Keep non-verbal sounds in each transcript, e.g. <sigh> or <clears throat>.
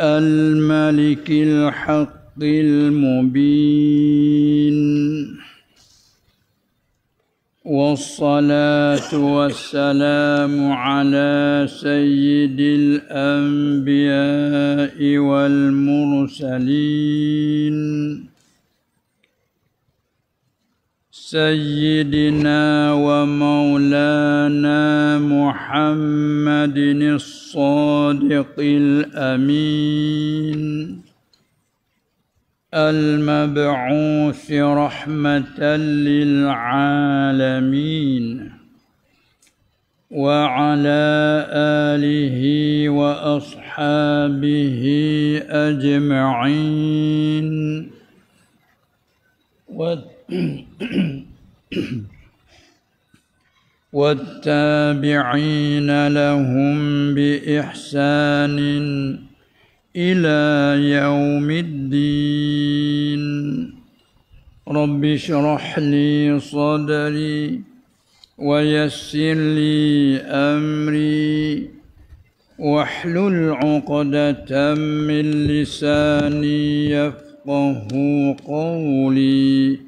الملك الحق المبين والصلاة والسلام على سيد الأنبياء والمرسلين سيدنا ومولانا محمد الصلاة الصادق الأمين المبعوث رحمة للعالمين وعلى آله وأصحابه أجمعين <clears throat> والتابعين لهم بإحسان إلى يوم الدين رب اشرح لي صدري ويسر لي أمري واحلل عقدة من لساني يفقه قولي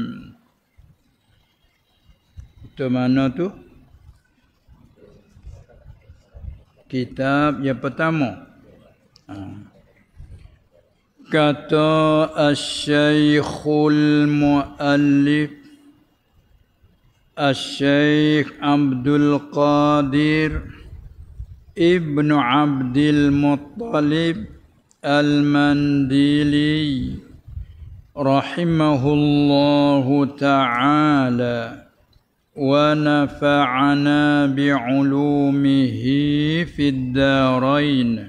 Itu mana tu? Kitab yang pertama. Ha. Kata Al-Syaikhul Muallif Al-Syaikh Abdul Qadir ابن عبد المطلب المنديلي رحمه الله تعالى ونفعنا بعلومه في darain.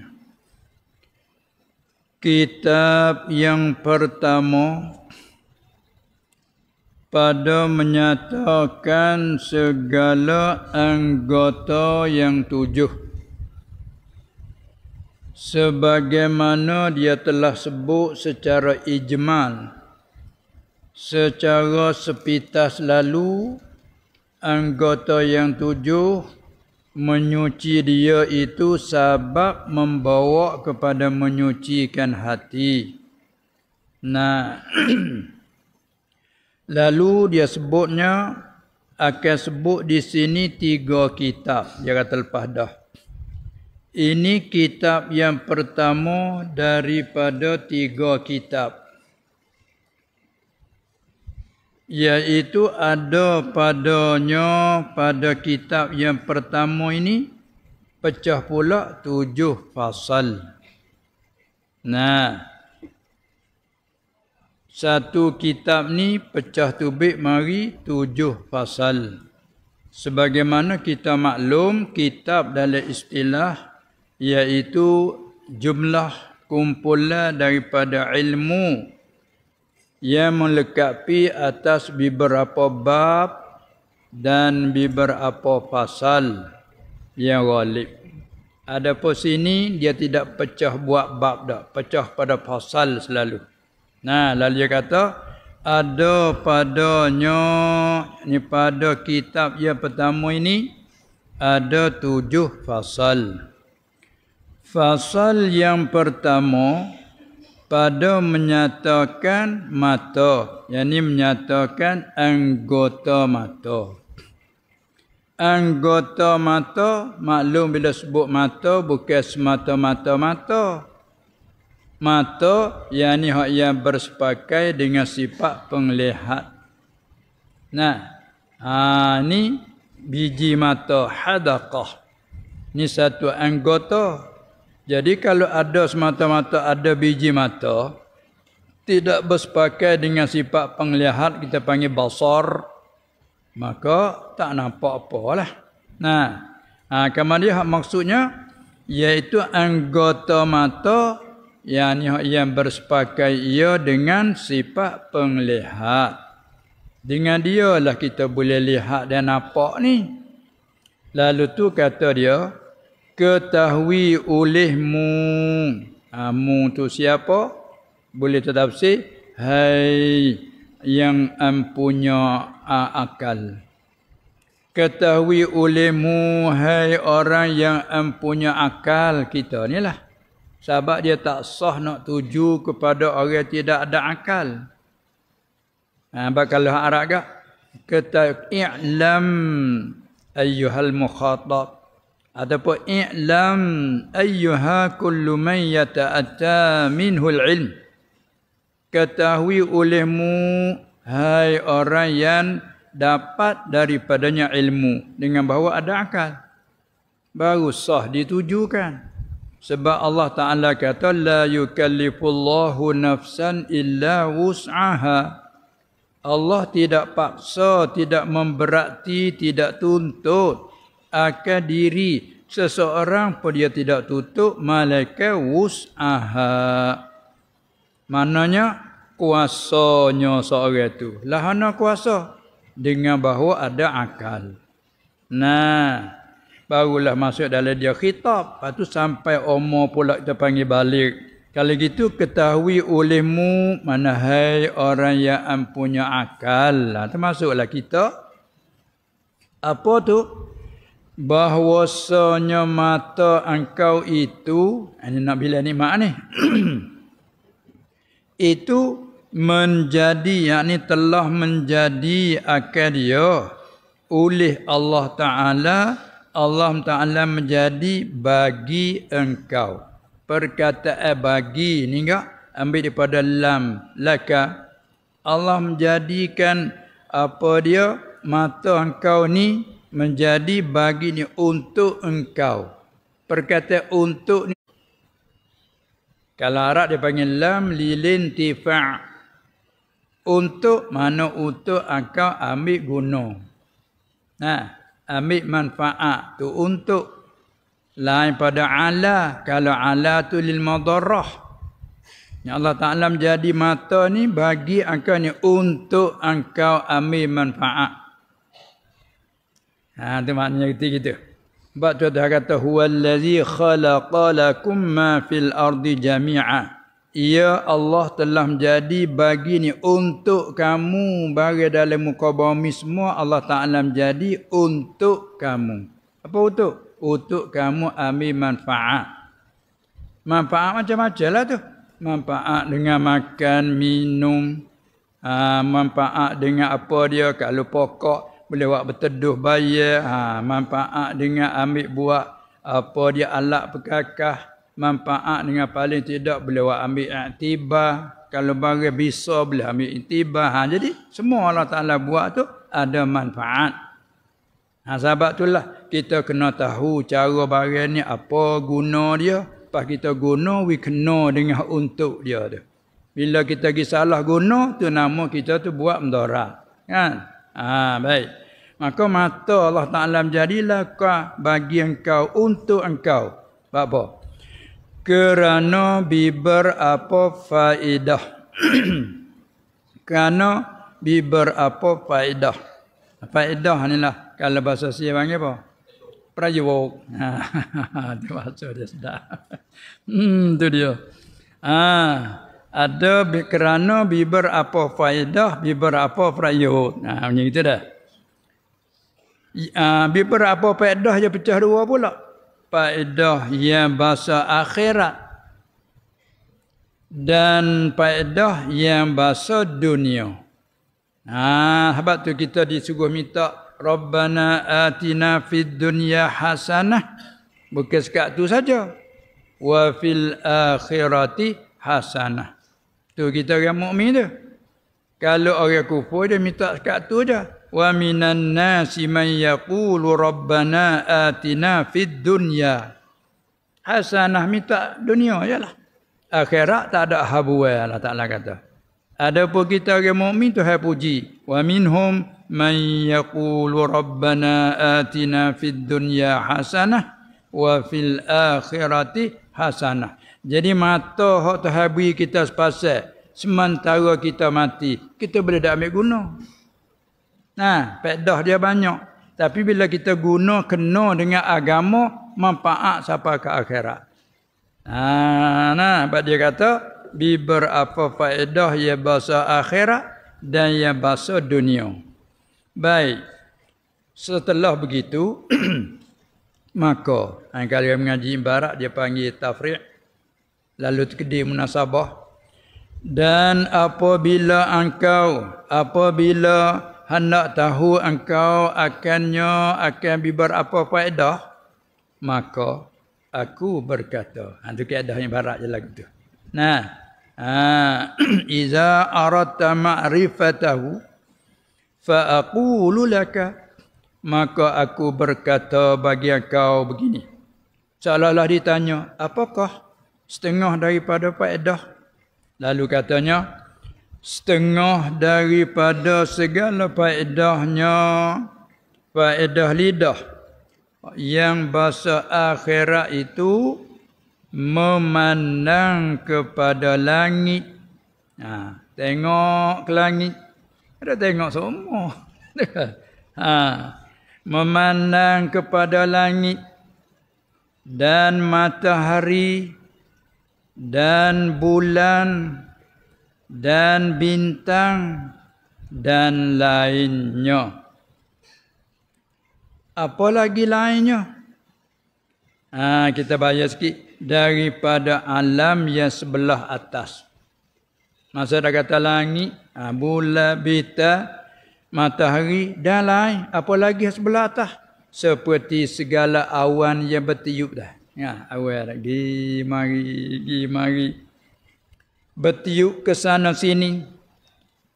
Kitab yang pertama pada menyatakan segala anggota yang tujuh sebagaimana dia telah sebut secara ijmal secara sepitas lalu anggota yang tujuh menyuci dia itu sebab membawa kepada menyucikan hati. Nah, <clears throat> lalu dia sebutnya akan sebut di sini tiga kitab. Dia kata lepas dah. Ini kitab yang pertama daripada tiga kitab. iaitu ada padanya pada kitab yang pertama ini pecah pula tujuh pasal. Nah. Satu kitab ni pecah tubik mari tujuh pasal. Sebagaimana kita maklum kitab dalam istilah iaitu jumlah kumpulan daripada ilmu ia melengkapi atas beberapa bab dan beberapa pasal yang Ada Adapun sini dia tidak pecah buat bab dah, pecah pada pasal selalu. Nah, lalu dia kata ada padanya ni pada kitab yang pertama ini ada tujuh fasal. Fasal yang pertama pada menyatakan mata yakni menyatakan anggota mata anggota mata maklum bila sebut mata bukan semata-mata mata mata yakni hak yang bersepakai dengan sifat penglihat nah ha ni biji mata hadaqah ni satu anggota jadi kalau ada semata-mata ada biji mata tidak bersepakai dengan sifat penglihat kita panggil basar maka tak nampak apalah. Nah, ha, kemudian maksudnya iaitu anggota mata yang yang bersepakai ia dengan sifat penglihat. Dengan dialah kita boleh lihat dan nampak ni. Lalu tu kata dia, ketahui olehmu. Ha, mu tu siapa? Boleh tertafsir? Hai yang ampunya ah, akal. Ketahui olehmu hai orang yang ampunya akal kita ni lah. Sebab dia tak sah nak tuju kepada orang yang tidak ada akal. Ha, ah, bak kalau harap ke? Kata i'lam ayyuhal mukhatab ataupun i'lam ayyuha kullu man yata'atta minhul ilm ketahui olehmu hai orang yang dapat daripadanya ilmu dengan bahawa ada akal baru sah ditujukan sebab Allah Taala kata la yukallifullahu nafsan illa wus'aha Allah tidak paksa tidak memberati tidak tuntut akan diri seseorang pun dia tidak tutup malaika wus'aha. Mananya kuasanya seorang itu. Lahana kuasa dengan bahawa ada akal. Nah, barulah masuk dalam dia khitab. Lepas tu sampai umur pula kita panggil balik. Kalau gitu ketahui olehmu mana hai orang yang mempunyai akal. Termasuklah kita. Apa tu? bahwasanya mata engkau itu ini nak bila ni mak <clears throat> ni itu menjadi yakni telah menjadi akan oleh Allah taala Allah taala menjadi bagi engkau perkataan bagi ni enggak ambil daripada lam laka Allah menjadikan apa dia mata engkau ni menjadi baginya untuk engkau. Perkata untuk ni. Kalau Arab dia panggil lam lilin tifa' Untuk mana untuk engkau ambil guna. Nah, ambil manfaat tu untuk. Lain pada ala. Kalau ala tu lil madarrah. Ya Allah Ta'ala menjadi mata ni bagi engkau ni untuk engkau ambil manfaat. Ha, itu maknanya ketiga itu. Sebab tu dia kata, Huwa allazi khalaqa lakum ma fil ardi jami'a. Ya Allah telah menjadi bagi ni untuk kamu. Bagi dalam muka bumi semua, Allah Ta'ala menjadi untuk kamu. Apa untuk? Untuk kamu ami manfaat. Manfaat macam-macam lah tu. Manfaat dengan makan, minum. Ha, manfaat dengan apa dia, kalau pokok boleh buat berteduh bayar ha, manfaat dengan ambil buat apa dia alat pekakah manfaat dengan paling tidak boleh buat ambil iktibar kalau bagi bisa boleh ambil iktibar ha, jadi semua Allah Ta'ala buat tu ada manfaat ha, sahabat tu lah kita kena tahu cara barang ni apa guna dia lepas kita guna we kena dengan untuk dia tu bila kita pergi salah guna tu nama kita tu buat mendorak kan Ah, baik. Maka mata Allah Ta'ala menjadilah kau bagi engkau untuk engkau. Sebab apa? Kerana biber apa faedah. <clears throat> Kerana biber apa faedah. Faedah ni lah. Kalau bahasa saya panggil apa? Prayuk. Itu bahasa dia sedap. Hmm, tu dia. Ah, ada kerana biber apa faedah, biber apa prayuk. Nah, ha, macam itu dah. Uh, ah, Bipur apa faedah je pecah dua pula. Faedah yang bahasa akhirat. Dan faedah yang bahasa dunia. Ah, ha, sebab tu kita disuruh minta. Rabbana atina fid dunya hasanah. Bukan sekat tu saja. Wa fil akhirati hasanah. Tu kita orang mukmin tu. Kalau orang kufur dia minta sekat tu je wa minan nasi man yaqulu rabbana atina fid dunya hasanah minta dunia jelah akhirat tak ada habu Allah Taala kata adapun kita orang mukmin tu puji wa minhum man yaqulu rabbana atina fid dunya hasanah wa fil akhirati hasanah jadi mata hak habi kita sepasal sementara kita mati kita boleh dak ambil guna Nah, pedah dia banyak. Tapi bila kita guna kena dengan agama, manfaat sampai ke akhirat. Nah, nah, sebab dia kata, bi berapa faedah ya bahasa akhirat dan ya bahasa dunia. Baik. Setelah begitu, <clears throat> maka kalau dia mengaji ibarat dia panggil tafri' lalu terkedi munasabah dan apabila engkau apabila hendak tahu engkau akannya akan biber apa faedah maka aku berkata ha tu kaedahnya barat je lagu tu nah ha <clears throat> iza arata ma'rifatahu fa aqulu laka maka aku berkata bagi engkau begini seolah-olah ditanya apakah setengah daripada faedah lalu katanya setengah daripada segala faedahnya faedah lidah yang bahasa akhirat itu memandang kepada langit ha, tengok ke langit ada tengok semua <laughs> ha, memandang kepada langit dan matahari dan bulan dan bintang dan lainnya. Apa lagi lainnya? Ha, kita baca sikit. Daripada alam yang sebelah atas. Masa dah kata langit, ha, bulan, bita, matahari dan lain. Apa lagi yang sebelah atas? Seperti segala awan yang bertiup dah. Ya, awal lagi, mari, mari bertiuk ke sana sini.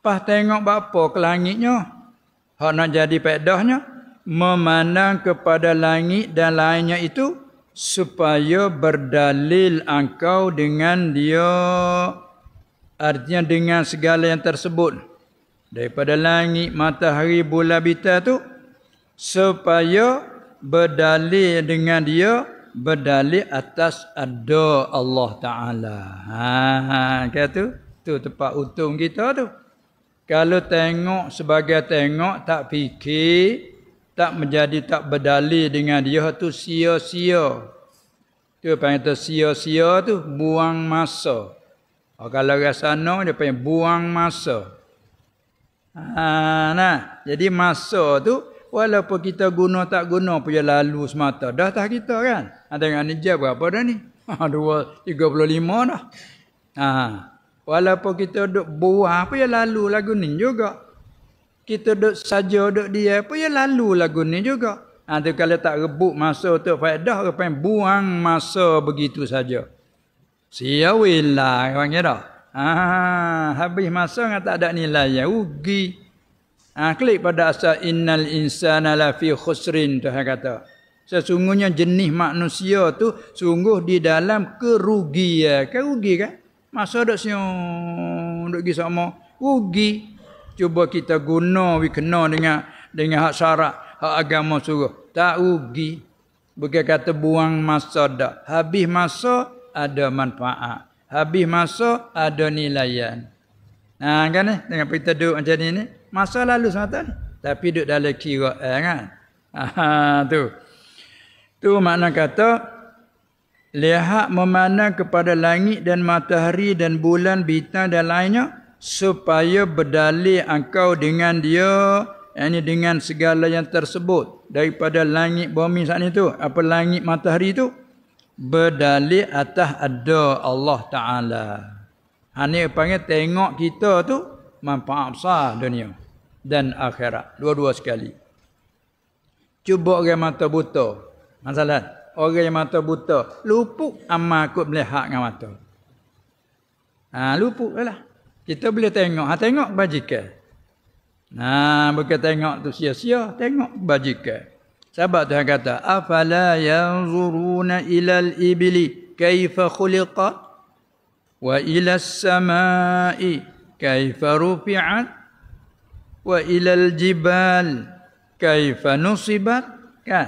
Pas tengok bapa ke langitnya, hak nak jadi pedahnya, memandang kepada langit dan lainnya itu, supaya berdalil engkau dengan dia, artinya dengan segala yang tersebut. Daripada langit, matahari, bulan, bintang tu, supaya berdalil dengan dia, berdalil atas ada Allah Taala. Ha, ha kata tu tempat utung kita tu. Kalau tengok sebagai tengok tak fikir tak menjadi tak berdali dengan dia tu sia-sia. Tu panggil tu sia-sia tu buang masa. Oh, kalau rasa no dia panggil buang masa. Ha, nah, jadi masa tu Walaupun kita guna tak guna punya lalu semata. Dah tak kita kan. Ha, yang ni jam berapa dah ni. <laughs> Ah, dua, tiga puluh lima dah. Ha. Walaupun kita duduk buah apa yang lalu lagu ni juga. Kita duduk saja duduk dia apa yang lalu lagu ni juga. Ha, kalau tak rebut masa tu faedah, rupanya buang masa begitu saja. Siawilah, kawan kira. Ha, habis masa kan tak ada nilai Ugi. Ya, rugi. Ha, klik pada asal innal insana lafi khusrin Tuhan kata. Sesungguhnya jenis manusia tu sungguh di dalam kerugian. Kan rugi kan? Masa duk sio duk gi sama rugi. Cuba kita guna we kena dengan dengan hak syarat, hak agama suruh. Tak rugi. Bukan kata buang masa dah. Habis masa ada manfaat. Habis masa ada nilaian. Nah, ha, kan ni? Dengan kita duduk macam ni ni masa lalu semata ni tapi duduk dalam kira eh, kan ha, tu tu makna kata lihat memana kepada langit dan matahari dan bulan bintang dan lainnya supaya berdalil engkau dengan dia yakni dengan segala yang tersebut daripada langit bumi saat itu apa langit matahari itu berdalil atas ada Allah taala ini ha, panggil tengok kita tu manfaat besar dunia dan akhirat. Dua-dua sekali. Cuba orang yang mata buta. Masalah. Orang yang mata buta. Luput amal kot melihat dengan mata. Ha, luput lah. Kita boleh tengok. Ha, tengok bajikan. Ha, bukan tengok tu sia-sia. Tengok bajikan. Sebab Tuhan kata, Afala yanzuruna ilal ibili kaifa khuliqat wa ilas samai kaifa rufi'at wa ilal jibal kaifa nusibat kan ya.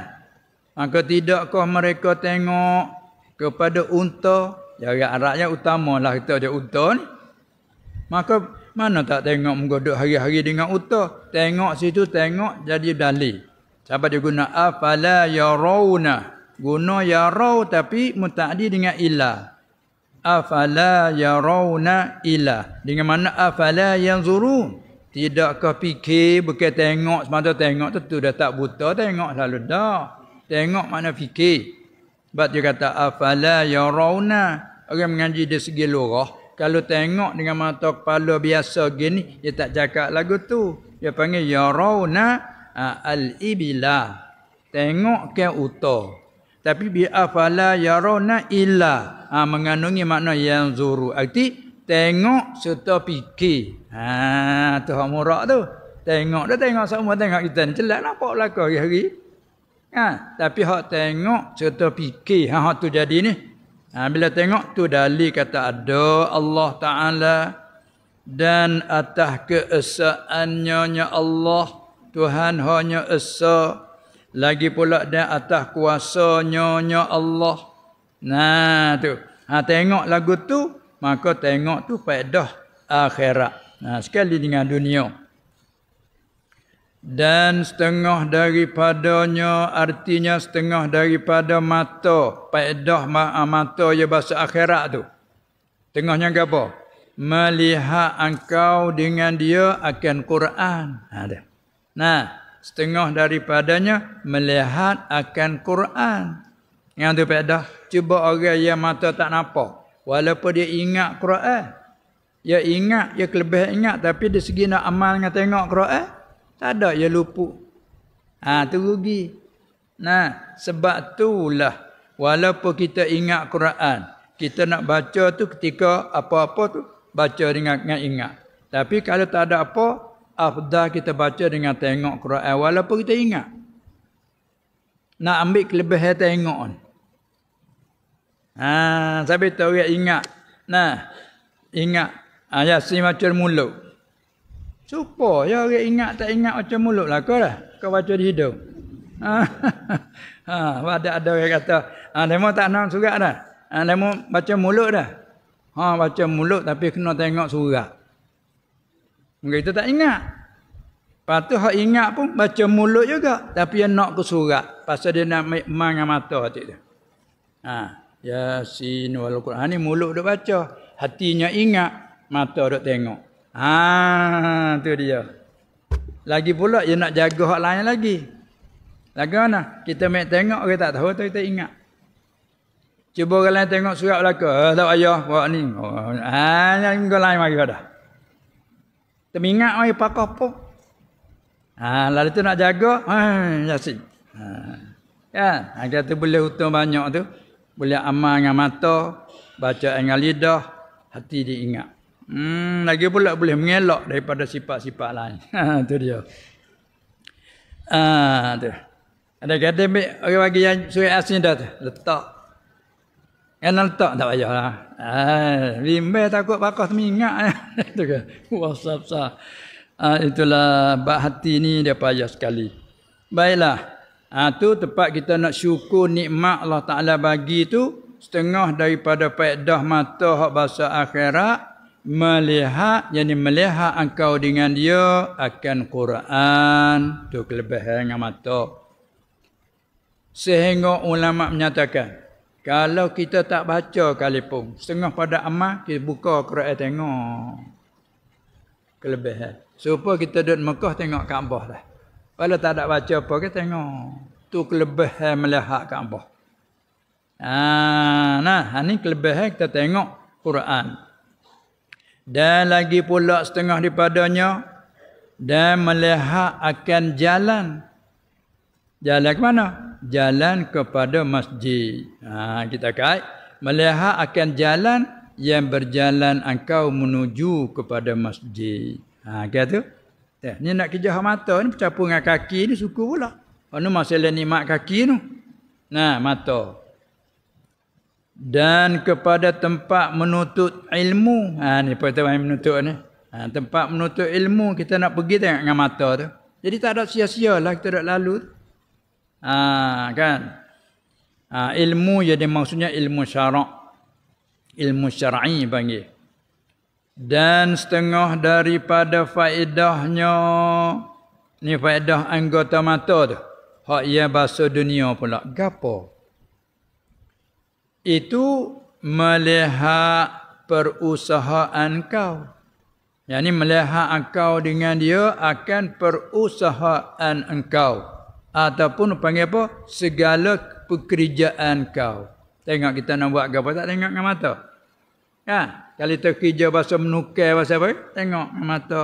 maka tidakkah mereka tengok kepada unta jari Arabnya utamalah kita ada unta ni maka mana tak tengok menggodok duduk hari-hari dengan unta tengok situ tengok jadi dalil siapa dia guna afala yarawna guna yarau tapi mutaaddi dengan ila afala yarawna ila dengan mana afala yanzurun Tidakkah fikir bukan tengok semata tengok tentu dah tak buta tengok selalu dah. Tengok mana fikir. Sebab dia kata afala yarawna. Orang mengaji dari segi lurah. Kalau tengok dengan mata kepala biasa gini, dia tak cakap lagu tu. Dia panggil yarawna al-ibila. Tengok ke uta. Tapi bi afala yarawna illa. Ha, mengandungi makna yang zuru. Arti tengok serta fikir. Ha tu hak murak tu. Tengok dah tengok semua tengok kita ni jelas napa laku hari-hari. Ha tapi hak tengok serta fikir ha hak tu jadi ni. Ha bila tengok tu dalil kata ada Allah Taala dan atas keesaannya nya Allah Tuhan hanya esa lagi pula dan atas kuasa nya ya Allah. Nah tu. Ha tengok lagu tu maka tengok tu faedah akhirat. Nah, ha, sekali dengan dunia. Dan setengah daripadanya artinya setengah daripada mata. Paedah ma ah, mata ya bahasa akhirat tu. Tengahnya apa? Melihat engkau dengan dia akan Quran. Ada. Ha, nah, setengah daripadanya melihat akan Quran. Yang tu paedah. Cuba orang yang mata tak nampak. Walaupun dia ingat Quran. Dia ingat, dia kelebih ingat. Tapi dari segi nak amal dengan tengok Quran. Tak ada, dia lupa. Ha, tu rugi. Nah, sebab itulah. Walaupun kita ingat Quran. Kita nak baca tu ketika apa-apa tu. Baca dengan, dengan ingat. Tapi kalau tak ada apa. Afdah kita baca dengan tengok Quran. Walaupun kita ingat. Nak ambil kelebihan tengok ni. Ha, sampai tu orang ingat. Nah, ingat ayat ah, si macam mulut. Supo ya orang ingat tak ingat macam mulut lah kau lah. Kau baca di hidung. Ha, <laughs> ha, ada ada orang kata, ha, ah, mahu tak nak surat dah. Ha, ah, mahu baca mulut dah. Ha, baca mulut tapi kena tengok surat. Mungkin kita tak ingat. Lepas tu hak ingat pun baca mulut juga tapi yang nak ke surat pasal dia nak main dengan mata Ha. Yasin wal Quran ha, ni mulut duk baca, hatinya ingat, mata duk tengok. Ha tu dia. Lagi pula dia ya nak jaga hak lain lagi. Lagi mana? Kita mai tengok orang tak tahu tu kita ingat. Cuba orang lain tengok surat belaka, eh, tak ayah buat ni. Oh, ha yang kau lain mari dah. Temingat mari pakah pun. Ha lalu tu nak jaga, ha Yasin. Ha. Ya, ada ha, tu boleh hutang banyak tu boleh amal dengan mata, baca dengan lidah, hati diingat. Hmm, lagi pula boleh mengelak daripada sifat-sifat lain. Itu <laughs> ha, dia. Ah, Ada kata orang bagi yang suri asin dah tu, letak. Yang letak tak payah lah. Ah, ha, bimbe takut bakal semingat. Eh. <laughs> Itu ke? Wah, Ah, itulah hati ni dia payah sekali. Baiklah. Ha, tu tempat kita nak syukur nikmat Allah Ta'ala bagi tu setengah daripada faedah mata hak bahasa akhirat melihat yang melihat engkau dengan dia akan Quran tu kelebihan dengan mata sehingga ulama menyatakan kalau kita tak baca kali kalipun setengah pada amal kita buka Quran tengok kelebihan supaya kita duduk Mekah tengok Kaabah lah. Kalau tak ada baca apa ke tengok. Tu kelebihan melihat Kaabah. Ah, ha, nah, ini ha, kelebihan kita tengok Quran. Dan lagi pula setengah daripadanya dan melihat akan jalan. Jalan ke mana? Jalan kepada masjid. Ha, kita kait. Melihat akan jalan yang berjalan engkau menuju kepada masjid. Ha, kata tu. Ya. Ni nak kejar mata ni bercampur dengan kaki ni suku pula. Anu masalah mak kaki tu. Nah, mata. Dan kepada tempat menuntut ilmu. Ha ni apa tu menuntut ni? Ha, tempat menuntut ilmu kita nak pergi tengok dengan mata tu. Jadi tak ada sia-sia lah kita nak lalu. Ha, kan? Ha, ilmu jadi maksudnya ilmu syarak. Ilmu syar'i panggil dan setengah daripada faedahnya ni faedah anggota mata tu hak ia bahasa dunia pula gapo itu melihat perusahaan kau yakni melihat engkau dengan dia akan perusahaan engkau ataupun panggil apa segala pekerjaan kau tengok kita nak buat gapo tak tengok dengan mata kan ha? Kalau tu kerja bahasa menukar bahasa apa? Tengok dengan mata.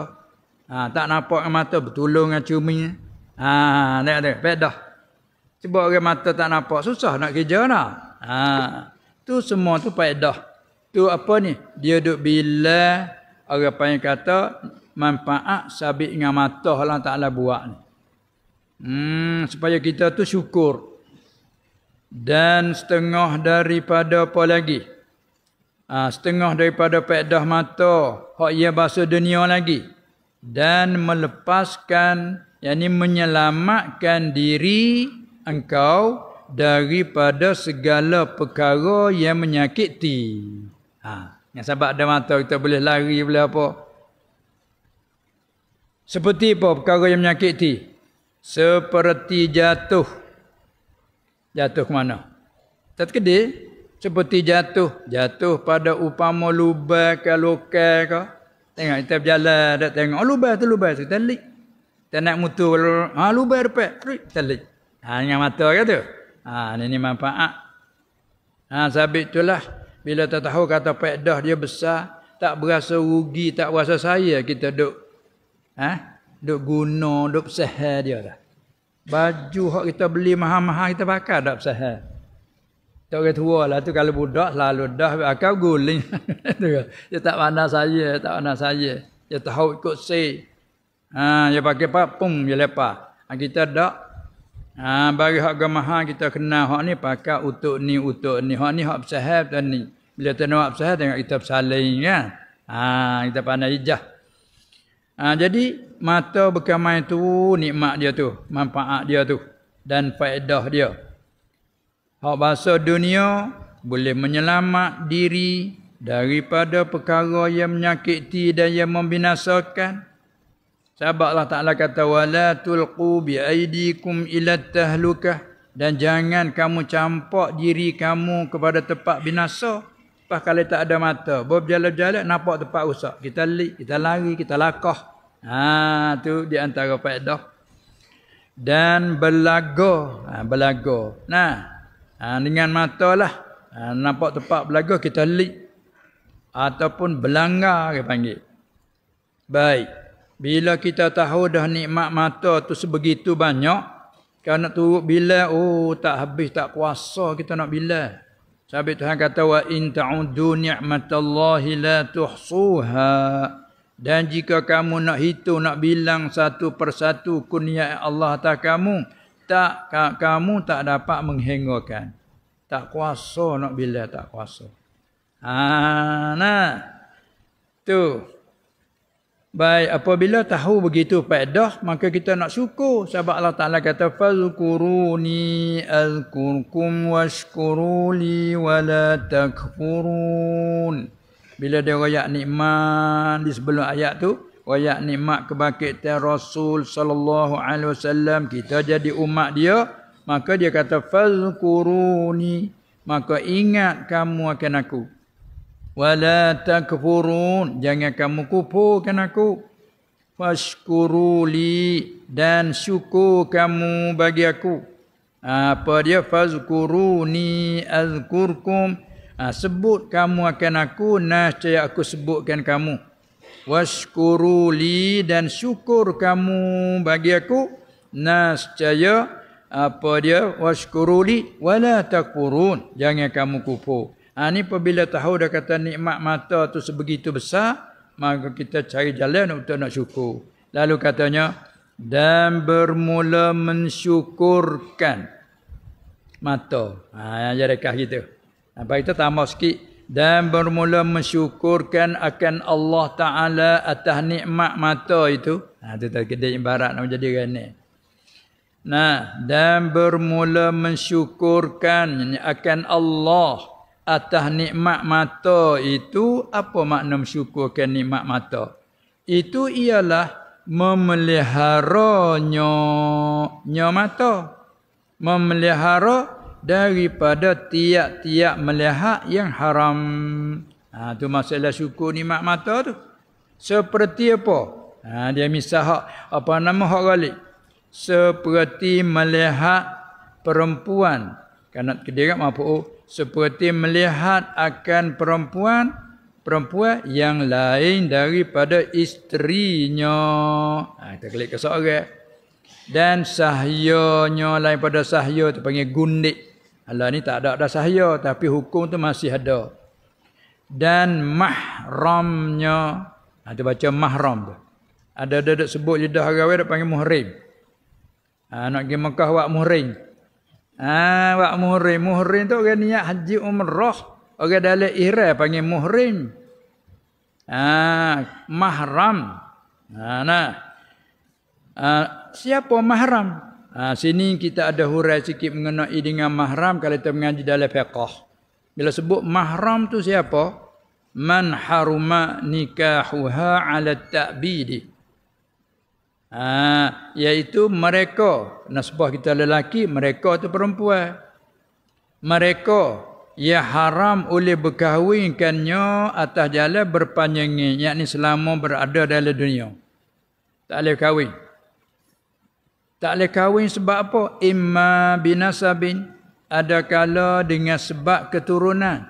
Ha, tak nampak dengan mata, bertolong dengan cumi. Ha, tengok tu, pedah. Cuba orang mata tak nampak, susah nak kerja nak. Ha, tu semua tu dah. Tu apa ni? Dia duduk bila orang panggil kata manfaat sabit dengan mata Allah Ta'ala buat ni. Hmm, supaya kita tu syukur. Dan setengah daripada apa lagi? ha, setengah daripada pedah mata hak ia bahasa dunia lagi dan melepaskan yakni menyelamatkan diri engkau daripada segala perkara yang menyakiti. Ha, yang sebab ada mata kita boleh lari boleh apa? Seperti apa perkara yang menyakiti? Seperti jatuh. Jatuh ke mana? Tak terkedil. Seperti jatuh. Jatuh pada upama lubang ke lokal ke. Tengok kita berjalan. Dah tengok. Oh lubang tu lubang. Kita lik. Kita nak mutu. Ha lubang dapat. Kita lik. Ha ah, dengan mata ke tu. Ha ah, ini, ini manfaat. Ha sabit tu lah. Bila tak tahu kata pedah dia besar. Tak berasa rugi. Tak berasa saya kita duk. Ha? Duk guna. Duk sehat dia lah. Baju yang kita beli mahal-mahal kita pakai. Duk sehat. Tak kira tua lah tu kalau budak lalu dah akau guling. <laughs> Kan. dia tak mana saya, tak mana saya. Dia tahu ikut se. Ha, dia pakai apa? Pum, dia lepas. Ha, kita tak. Ha, bagi hak gemaha kita kena hak ni pakai utuk ni, utuk ni. Hak ni hak bersahab dan ni. Bila tu nak bersahab tengok kita bersalin ya. Ha, kita pandai hijah. Ha, jadi mata berkamai tu nikmat dia tu. Manfaat dia tu. Dan faedah dia. Hak bahasa dunia boleh menyelamat diri daripada perkara yang menyakiti dan yang membinasakan. Sebab Allah Ta'ala kata, وَلَا تُلْقُوا بِأَيْدِيكُمْ إِلَا tahlukah dan jangan kamu campak diri kamu kepada tempat binasa. Lepas kalau tak ada mata. Berjalan-jalan, nampak tempat usak Kita lari, kita lari, kita lakah. Ha, tu di antara faedah. Dan berlagu. Ha, berlagu. Nah, Ha, dengan mata lah. Ha, nampak tempat berlagak kita lik. Ataupun belanga, dia panggil. Baik. Bila kita tahu dah nikmat mata tu sebegitu banyak. Kalau nak turut bila, oh tak habis, tak kuasa kita nak bila. Sabi Tuhan kata, wa in ta'udu ni'matallahi la tuhsuha. Dan jika kamu nak hitung, nak bilang satu persatu kurnia Allah atas kamu tak ka, kamu tak dapat menghenggokan tak kuasa nak bila tak kuasa ha nah tu baik apabila tahu begitu faedah maka kita nak syukur sebab Allah Taala kata fazkuruni azkurkum washkuruli wala takfurun bila dia royak nikmat di sebelum ayat tu wa yak mak kebangkitan Rasul sallallahu alaihi wasallam kita jadi umat dia maka dia kata fazkuruni maka ingat kamu akan aku wala takfurun jangan kamu kufurkan aku fashkuruli dan syukur kamu bagi aku apa dia fazkuruni azkurkum ha, sebut kamu akan aku nah nascaya aku sebutkan kamu Waskuru dan syukur kamu bagi aku. Nascaya apa dia? Waskuru li wala takfurun. Jangan kamu kufur. Ha, ini apabila tahu dah kata nikmat mata tu sebegitu besar. Maka kita cari jalan untuk nak syukur. Lalu katanya. Dan bermula mensyukurkan mata. Ha, yang jadikah kita. Apa itu tambah sikit dan bermula mensyukurkan akan Allah Ta'ala atas nikmat mata itu. Ha, itu tak kena ibarat nak jadi gani. Kan nah, dan bermula mensyukurkan akan Allah atas nikmat mata itu. Apa makna mensyukurkan nikmat mata? Itu ialah memelihara nyok nyok mata. Memelihara daripada tiap-tiap melihat yang haram. Ha, tu masalah syukur nikmat mata tu. Seperti apa? Ha, dia misah apa nama hak galik? Seperti melihat perempuan. Kan nak kedirat mampu. Seperti melihat akan perempuan. Perempuan yang lain daripada isterinya. Ha, kita klik ke seorang. Dan sahyanya lain pada sahya. Itu panggil gundik. Allah ni tak ada dah sahaya tapi hukum tu masih ada. Dan mahramnya ada ha, baca mahram tu. Ada ada, ada sebut lidah agawi dak panggil muhrim. Ha, nak pergi Mekah buat muhrim. Ha, buat muhrim. Muhrim tu orang niat haji umrah. Orang dalam ihram panggil muhrim. Ha, mahram. Ha, nah. Ha, siapa mahram? Ha, sini kita ada hurai sikit mengenai dengan mahram kalau kita mengaji dalam fiqah. Bila sebut mahram tu siapa? Man haruma nikahuha ala ta'bidi. Ha, iaitu mereka. Nasbah kita lelaki, mereka tu perempuan. Mereka ia haram oleh berkahwinkannya atas jalan berpanjangnya. Yang ini selama berada dalam dunia. Tak boleh kahwin. Tak boleh kahwin sebab apa? Imma binasabin. Ada kala dengan sebab keturunan.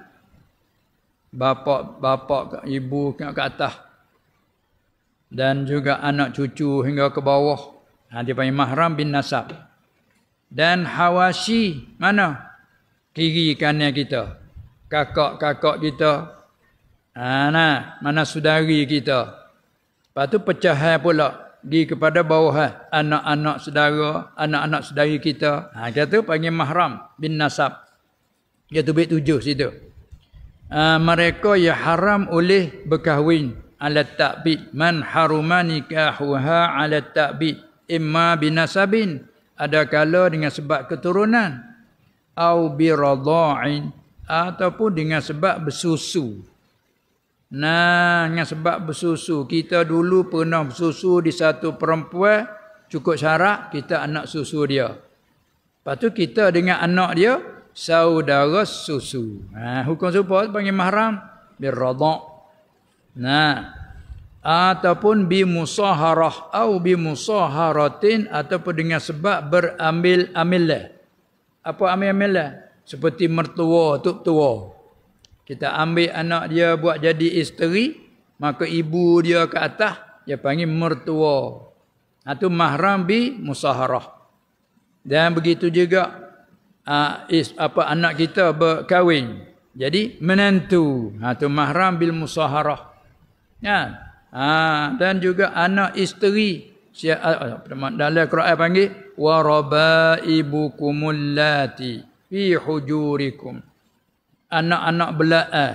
Bapak, bapak, ibu ke atas. Dan juga anak cucu hingga ke bawah. Nanti ha, panggil mahram bin nasab. Dan hawasi mana? Kiri kanan kita. Kakak-kakak kita. Ha, nah, mana saudari kita. Lepas tu pecahai pula di kepada bawah eh, anak-anak saudara, anak-anak saudari kita. Ha, kita tu panggil mahram bin nasab. Dia tu bait tujuh situ. Ha, mereka ya haram oleh berkahwin ala ta'bid. Man haruma nikahuha ala ta'bid. Imma binasabin. Adakala dengan sebab keturunan. Au biradha'in. Ataupun dengan sebab bersusu. Nah, yang sebab bersusu. Kita dulu pernah bersusu di satu perempuan. Cukup syarat kita anak susu dia. Lepas tu kita dengan anak dia. Saudara susu. Nah, ha, hukum serupa panggil mahram. Birradak. Nah. Ataupun bimusaharah. Atau bimusaharatin. Ataupun dengan sebab berambil-ambil. Apa ambil-ambil? Seperti mertua, tuk tua. tua. Kita ambil anak dia buat jadi isteri, maka ibu dia ke atas dia panggil mertua. Itu ha, mahram bi musaharah. Dan begitu juga ha, apa anak kita berkahwin. Jadi menantu. Itu ha, mahram bil musaharah. Ya. dan juga anak isteri siapa ah, ah, dalam Quran panggil warabaibukumullati fi hujurikum anak-anak bela'ah. Eh.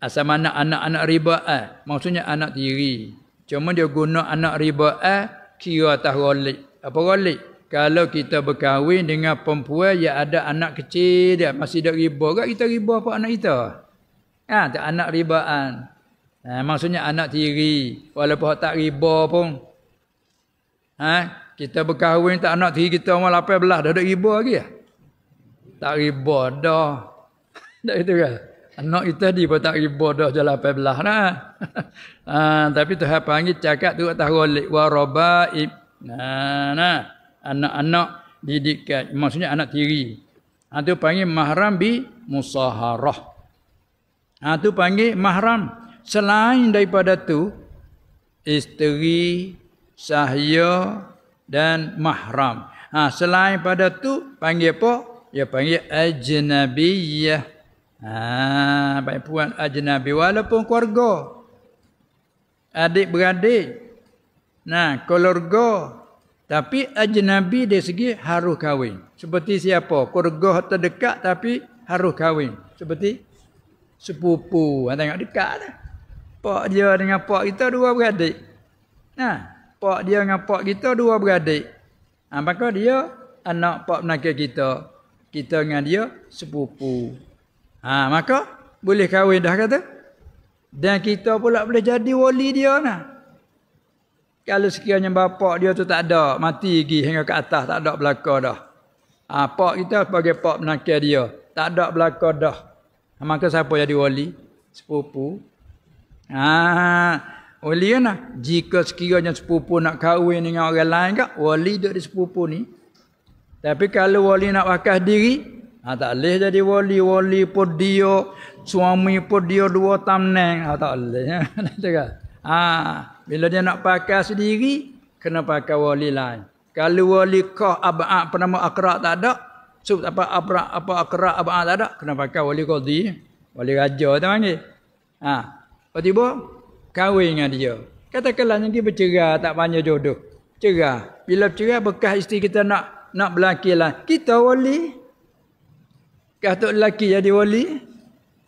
Asal mana anak-anak riba'ah. Eh. Maksudnya anak tiri. Cuma dia guna anak riba'ah, eh, kira atas rolik. Apa rolik? Kalau kita berkahwin dengan perempuan yang ada anak kecil, dia masih ada riba. Kan kita riba apa anak kita? Ha, tak anak riba'an. Ha, maksudnya anak tiri. Walaupun tak riba pun. Ha, kita berkahwin tak anak tiri kita umur 18 dah ada riba lagi. ya? Tak riba dah. Tak itu kan? Anak kita di pun tak riba dah jalan apa belah lah. <laughs> ha, tapi Tuhan panggil cakap tu tak tahu oleh roba'ib. Nah, Anak-anak didikat. Maksudnya anak tiri. Ha, tu panggil mahram bi musaharah. Ha, tu panggil mahram. Selain daripada tu, isteri, sahaya dan mahram. Ha, selain pada tu panggil apa? Ya panggil ajnabiyah. Ah, baik puan ajnabi walaupun keluarga. Adik beradik. Nah, keluarga tapi ajnabi dari segi harus kahwin. Seperti siapa? Keluarga terdekat tapi harus kahwin. Seperti sepupu. Ha tengok dekat dah. Pak dia dengan pak kita dua beradik. Nah, pak dia dengan pak kita dua beradik. Ha, maka dia anak pak menaka kita. Kita dengan dia sepupu. Ha, maka boleh kahwin dah kata. Dan kita pula boleh jadi wali dia nah. Kalau sekiranya bapak dia tu tak ada, mati pergi hingga ke atas tak ada belaka dah. Ha, pak kita sebagai pak menakir dia, tak ada belaka dah. Ha, maka siapa jadi wali? Sepupu. Ha, wali kan Jika sekiranya sepupu nak kahwin dengan orang lain kak, wali duduk di sepupu ni. Tapi kalau wali nak wakaf diri, Ha, tak boleh jadi wali. Wali pun dia. Suami pun dia dua tamneng. Ha, tak boleh. Ya. <laughs> Ha, bila dia nak pakai sendiri, kena pakai wali lain. Kalau wali kau abang penama akrak tak ada, sub apa apa apa akra tak ada tak kena pakai wali qadi wali raja tu panggil ha tiba-tiba kawin dengan dia katakanlah nanti bercerai tak banyak jodoh cerai bila cerai bekas isteri kita nak nak belakilah kita wali Katuk lelaki jadi wali.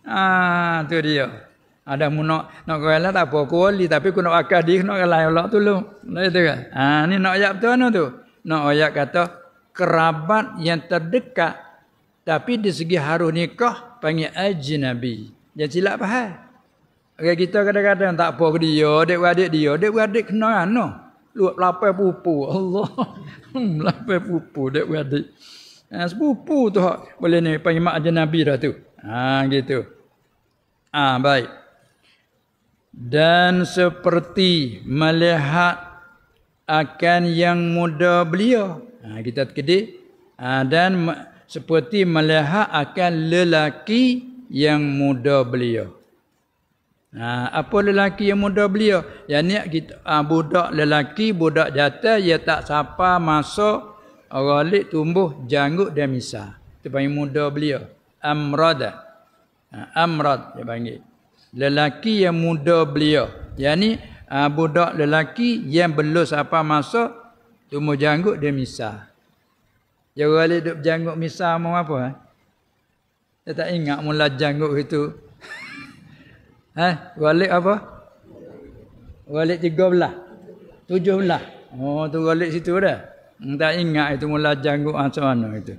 Ah, tu dia. Ada mu nak nak kala tak apa wali tapi aku nak akal diri nak kala Allah tolong. Nak itu kan. Ha, ah, ni nak ayat tu anu tu. Nak ayat kata kerabat yang terdekat tapi di segi harus nikah panggil ajnabi. Jangan silap faham. Okay, kita kadang-kadang tak apa ke dia, adik dia, dia, adik beradik kena anu. Luak lapai pupu. <laughs> Allah. Hmm, lapai pupu adik beradik. Ha, sepupu tu hak boleh ni panggil mak aja nabi dah tu. Ha gitu. Ha baik. Dan seperti melihat akan yang muda belia. Ha, kita terkedih. Ha, dan ma- seperti melihat akan lelaki yang muda belia. Ha, apa lelaki yang muda belia? Yang ni kita, ha, budak lelaki, budak jata, yang tak sapa masuk Oralik tumbuh janggut dan misa. Itu panggil muda beliau. amrad, ha, amrad dia panggil. Lelaki yang muda beliau. Yang ni ha, budak lelaki yang belus apa masa tumbuh janggut dan misa. Ya oralik duduk janggut misa mau apa? Eh? Dia tak ingat mula janggut itu. <laughs> ha? Oralik apa? Oralik tiga belah. Tujuh belah. Oh tu oralik situ dah. Tak ingat itu mula janggu ah, macam mana itu.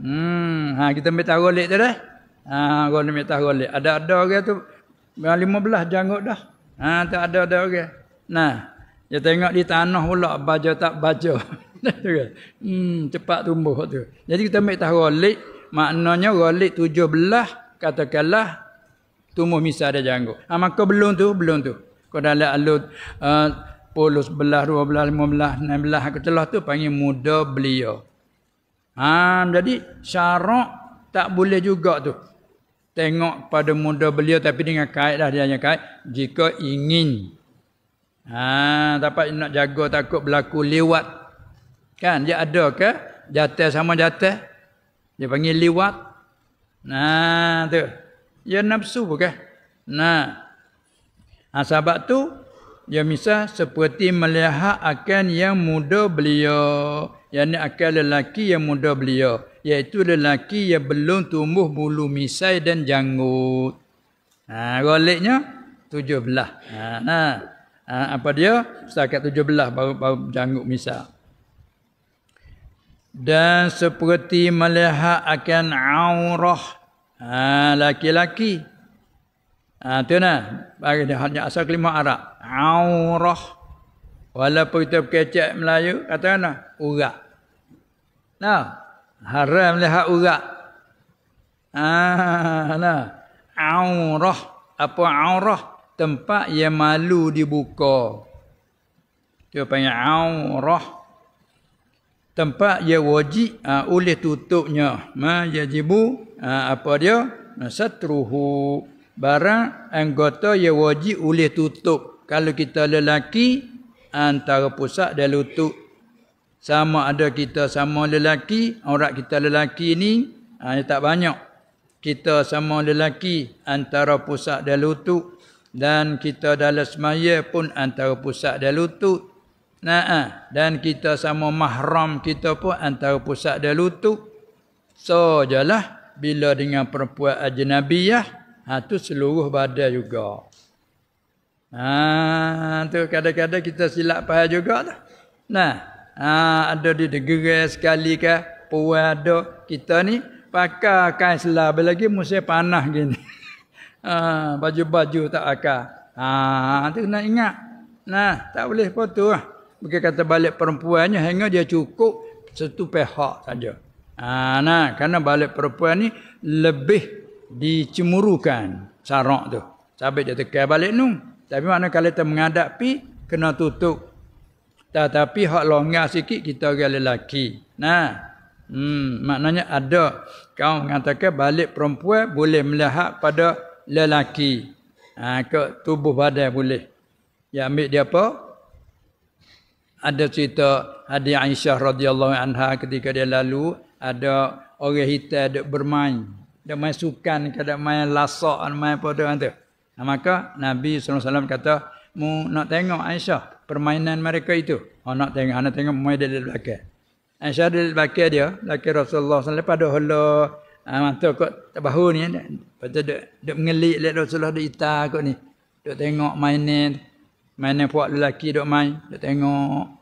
Hmm, ha, kita minta rolik tu dah. Ha, Rolik minta rolik. Ada-ada orang tu, yang lima belah janggu dah. Ha, tu ada-ada orang. Nah, dia tengok di tanah pula, baja tak baja. <laughs> hmm, cepat tumbuh tu. Jadi kita minta rolik, maknanya rolik tujuh belah, katakanlah tumbuh misal ada janggu. Ha, maka belum tu, belum tu. Kau dah lihat alut. Uh, puluh sebelah, dua belah, lima belah, enam belah ke telah tu panggil muda belia. Ha, jadi syarak tak boleh juga tu. Tengok pada muda belia tapi dengan kait dah dia hanya kait. Jika ingin. Ha, dapat nak jaga takut berlaku lewat. Kan dia ada ke? Jatah sama jatah. Dia panggil lewat. Nah ha, tu. Ya nafsu bukan? Nah. Ha, sahabat tu Ya misal seperti melihat akan yang muda belia. Yang ni akan lelaki yang muda belia. Iaitu lelaki yang belum tumbuh bulu misai dan janggut. Ha, Roliknya tujuh belah. Ha, ha. ha, apa dia? Setakat tujuh belah baru, baru janggut misal. Dan seperti melihat akan aurah. Ha, laki-laki. Ah tu nah bagi dia hanya asal kelima Arab. Aurah. Walaupun kita berkecek Melayu kata mana? Urat. Nah, haram lihat urat. Ah nah. Aurah. Apa aurah? Tempat yang malu dibuka. Dia panggil aurah. Tempat yang wajib uh, oleh tutupnya. Ma yajibu uh, apa dia? Satruhu barang anggota yang wajib boleh tutup. Kalau kita lelaki, antara pusat dan lutut. Sama ada kita sama lelaki, orang kita lelaki ini hanya tak banyak. Kita sama lelaki antara pusat dan lutut. Dan kita dalam semaya pun antara pusat dan lutut. Nah, ha, dan kita sama mahram kita pun antara pusat dan lutut. So jelah bila dengan perempuan ajnabiyah, ya, Ha, tu seluruh badan juga. Ha, tu kadang-kadang kita silap faham juga tu. Nah, ha, ada di negara sekali ke, puan ada kita ni pakai kain selah lagi musim panah gini. <laughs> Ha, baju-baju tak akan. Ha, tu nak ingat. Nah, tak boleh potu lah. Bukan kata balik perempuannya hanya dia cukup satu pihak saja. Ha, nah, kerana balik perempuan ni lebih dicemurukan sarok tu. Sabit dia tekan balik nung. Tapi mana kalau kita menghadapi, kena tutup. Tetapi hak longgar sikit kita orang lelaki. Nah. Hmm, maknanya ada kau mengatakan balik perempuan boleh melihat pada lelaki. Ha, ke tubuh badan boleh. Ya ambil dia apa? Ada cerita hadis Aisyah radhiyallahu anha ketika dia lalu ada orang hitam bermain dak main sukan ke dak main lasak main apa dengan tu nah, maka nabi saw kata mu nak tengok Aisyah permainan mereka itu oh, nak tengok nak tengok main dari belakang Aisyah dari belakang dia laki Rasulullah sallallahu pada hola ah ha, mata kok terbahu ni eh. patut dak dak mengelik lihat Rasulullah di ita kok ni dak tengok mainan mainan puak lelaki dak main dak tengok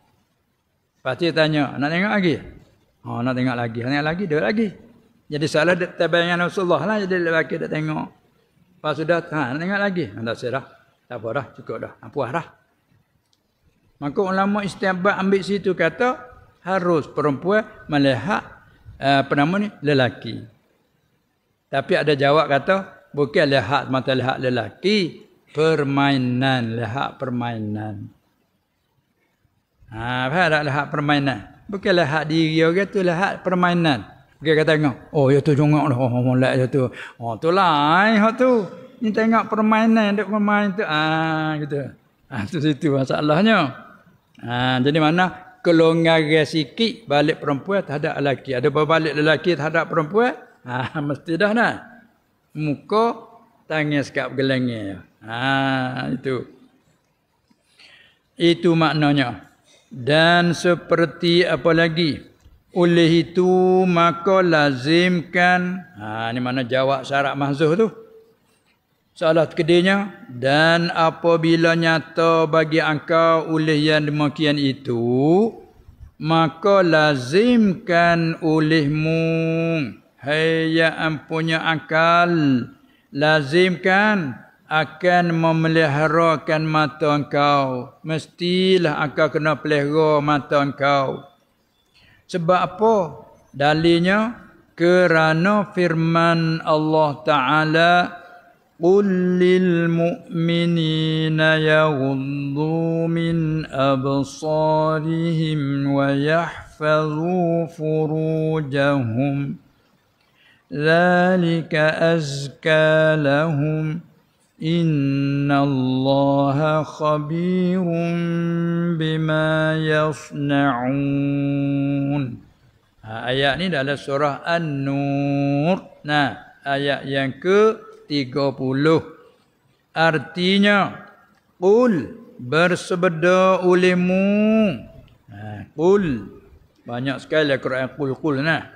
Pasti tanya, nak tengok lagi? Oh, nak tengok lagi. Nak tengok lagi, dia lagi. Jadi salah dia terbayangkan Rasulullah lah. Jadi lelaki dia tengok. Lepas sudah, ha, tengok lagi. Tak serah. Tak apa dah, cukup dah. Ha, puas dah. Maka ulama istiabat ambil situ kata, harus perempuan melihat uh, apa nama ni, lelaki. Tapi ada jawab kata, bukan lihat mata lihat lelaki. Permainan, lihat permainan. Ha, faham tak lihat permainan? Bukan lihat diri orang tu, lihat Permainan. Okey kata tengok. Oh ya tu jongok dah. Oh molek ya tu. Oh tu lain hak tu. Ni tengok permainan dak permainan tu. Ah gitu. Ah tu situ masalahnya. Ah jadi mana kelonggaran sikit balik perempuan ada lelaki. Ada balik lelaki ada perempuan? Ah mesti dah nah. Muka tangis sekap gelengnya. Ah itu. Itu maknanya. Dan seperti apa lagi? Oleh itu maka lazimkan. Ha ni mana jawab syarat mahzuh tu? Salah kedainya dan apabila nyata bagi engkau oleh yang demikian itu maka lazimkan olehmu hai yang ampunya akal lazimkan akan memeliharakan mata engkau mestilah akan kena pelihara mata engkau sebab apa? dalinya kerana firman Allah Ta'ala Qul lil mu'minina yaghuddu min absarihim wa yahfazu furujahum Zalika azka lahum Inna Allah خبير bima يصنعون ha, Ayat ni dalam surah An-Nur Nah, ayat yang ke-30 Artinya Qul bersebeda ulimu ha, Qul Banyak sekali Al-Quran Qul-Qul nah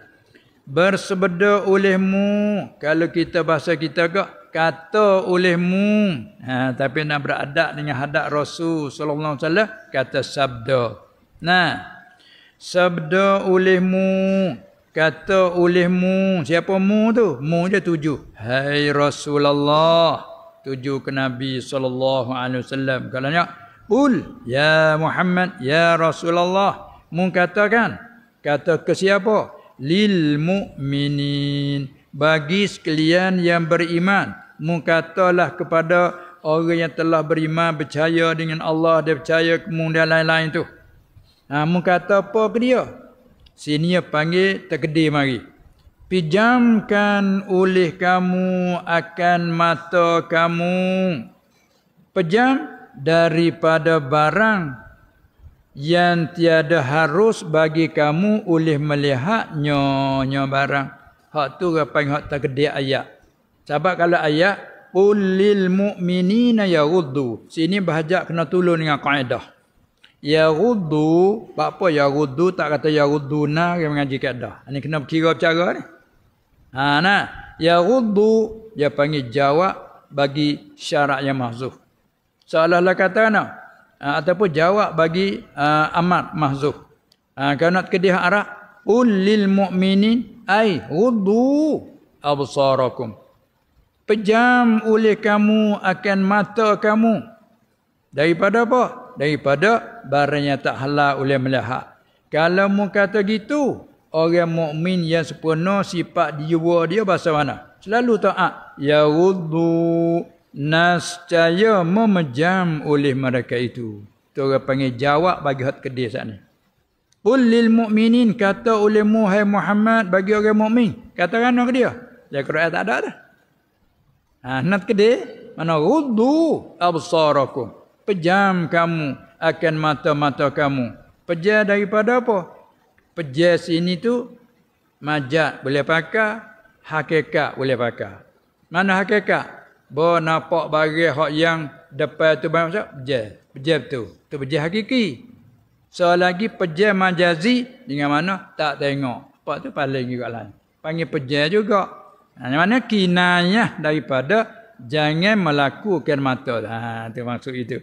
Bersebeda ulimu Kalau kita bahasa kita kak kata olehmu ha, tapi nak beradab dengan hadap Rasul sallallahu alaihi wasallam kata sabda nah sabda olehmu kata olehmu siapa mu tu mu je tujuh hai Rasulullah tujuh ke Nabi sallallahu alaihi wasallam kalanya ul ya Muhammad ya Rasulullah mu katakan kata ke siapa lil mu'minin bagi sekalian yang beriman Mukatalah kepada orang yang telah beriman percaya dengan Allah dia percaya kemudian lain-lain tu ha mengata apa ke dia sini dia panggil terkedih mari pinjamkan oleh kamu akan mata kamu pejam daripada barang yang tiada harus bagi kamu oleh melihatnya nyo barang hak tu gapang hak tak ayat sebab kalau ayat ulil mu'minina yaghuddu. Sini bahaja kena tulun dengan kaedah. Yaghuddu, apa yaghuddu tak kata yaghudduna yang mengaji kaedah. Ini kena kira bercara ni. Ha nah, yaghuddu dia panggil jawab bagi syarat yang mahzuh. Seolah-olah kata nak ha, ataupun jawab bagi uh, amat mahzuh. Ha, kalau nak kedih Arab, ulil mu'minin ay ghuddu absarakum pejam oleh kamu akan mata kamu daripada apa daripada barangnya tak halal oleh melihat kalau mu kata gitu orang mukmin yang sepenuh sifat jiwa dia bahasa mana selalu taat ya wudu nascaya memejam oleh mereka itu tu orang panggil jawab bagi hak kedai saat ni Qul mu'minin kata oleh Muhammad bagi orang mukmin. Katakan kepada dia. Ya Quran eh, tak ada dah. Ah, nat kede mana ruddu absarakum. Pejam kamu akan mata-mata kamu. Pejam daripada apa? Pejam sini tu majat boleh pakai, hakikat boleh pakai. Mana hakikat? Bo nampak bagi hak yang depan tu banyak sangat pejam. Pejam tu. Tu pejam hakiki. Soal lagi pejam majazi dengan mana? Tak tengok. pak tu paling juga lain. Panggil pejam juga. Ha, yang mana kinayah daripada jangan melakukan mata. Ha, itu maksud itu.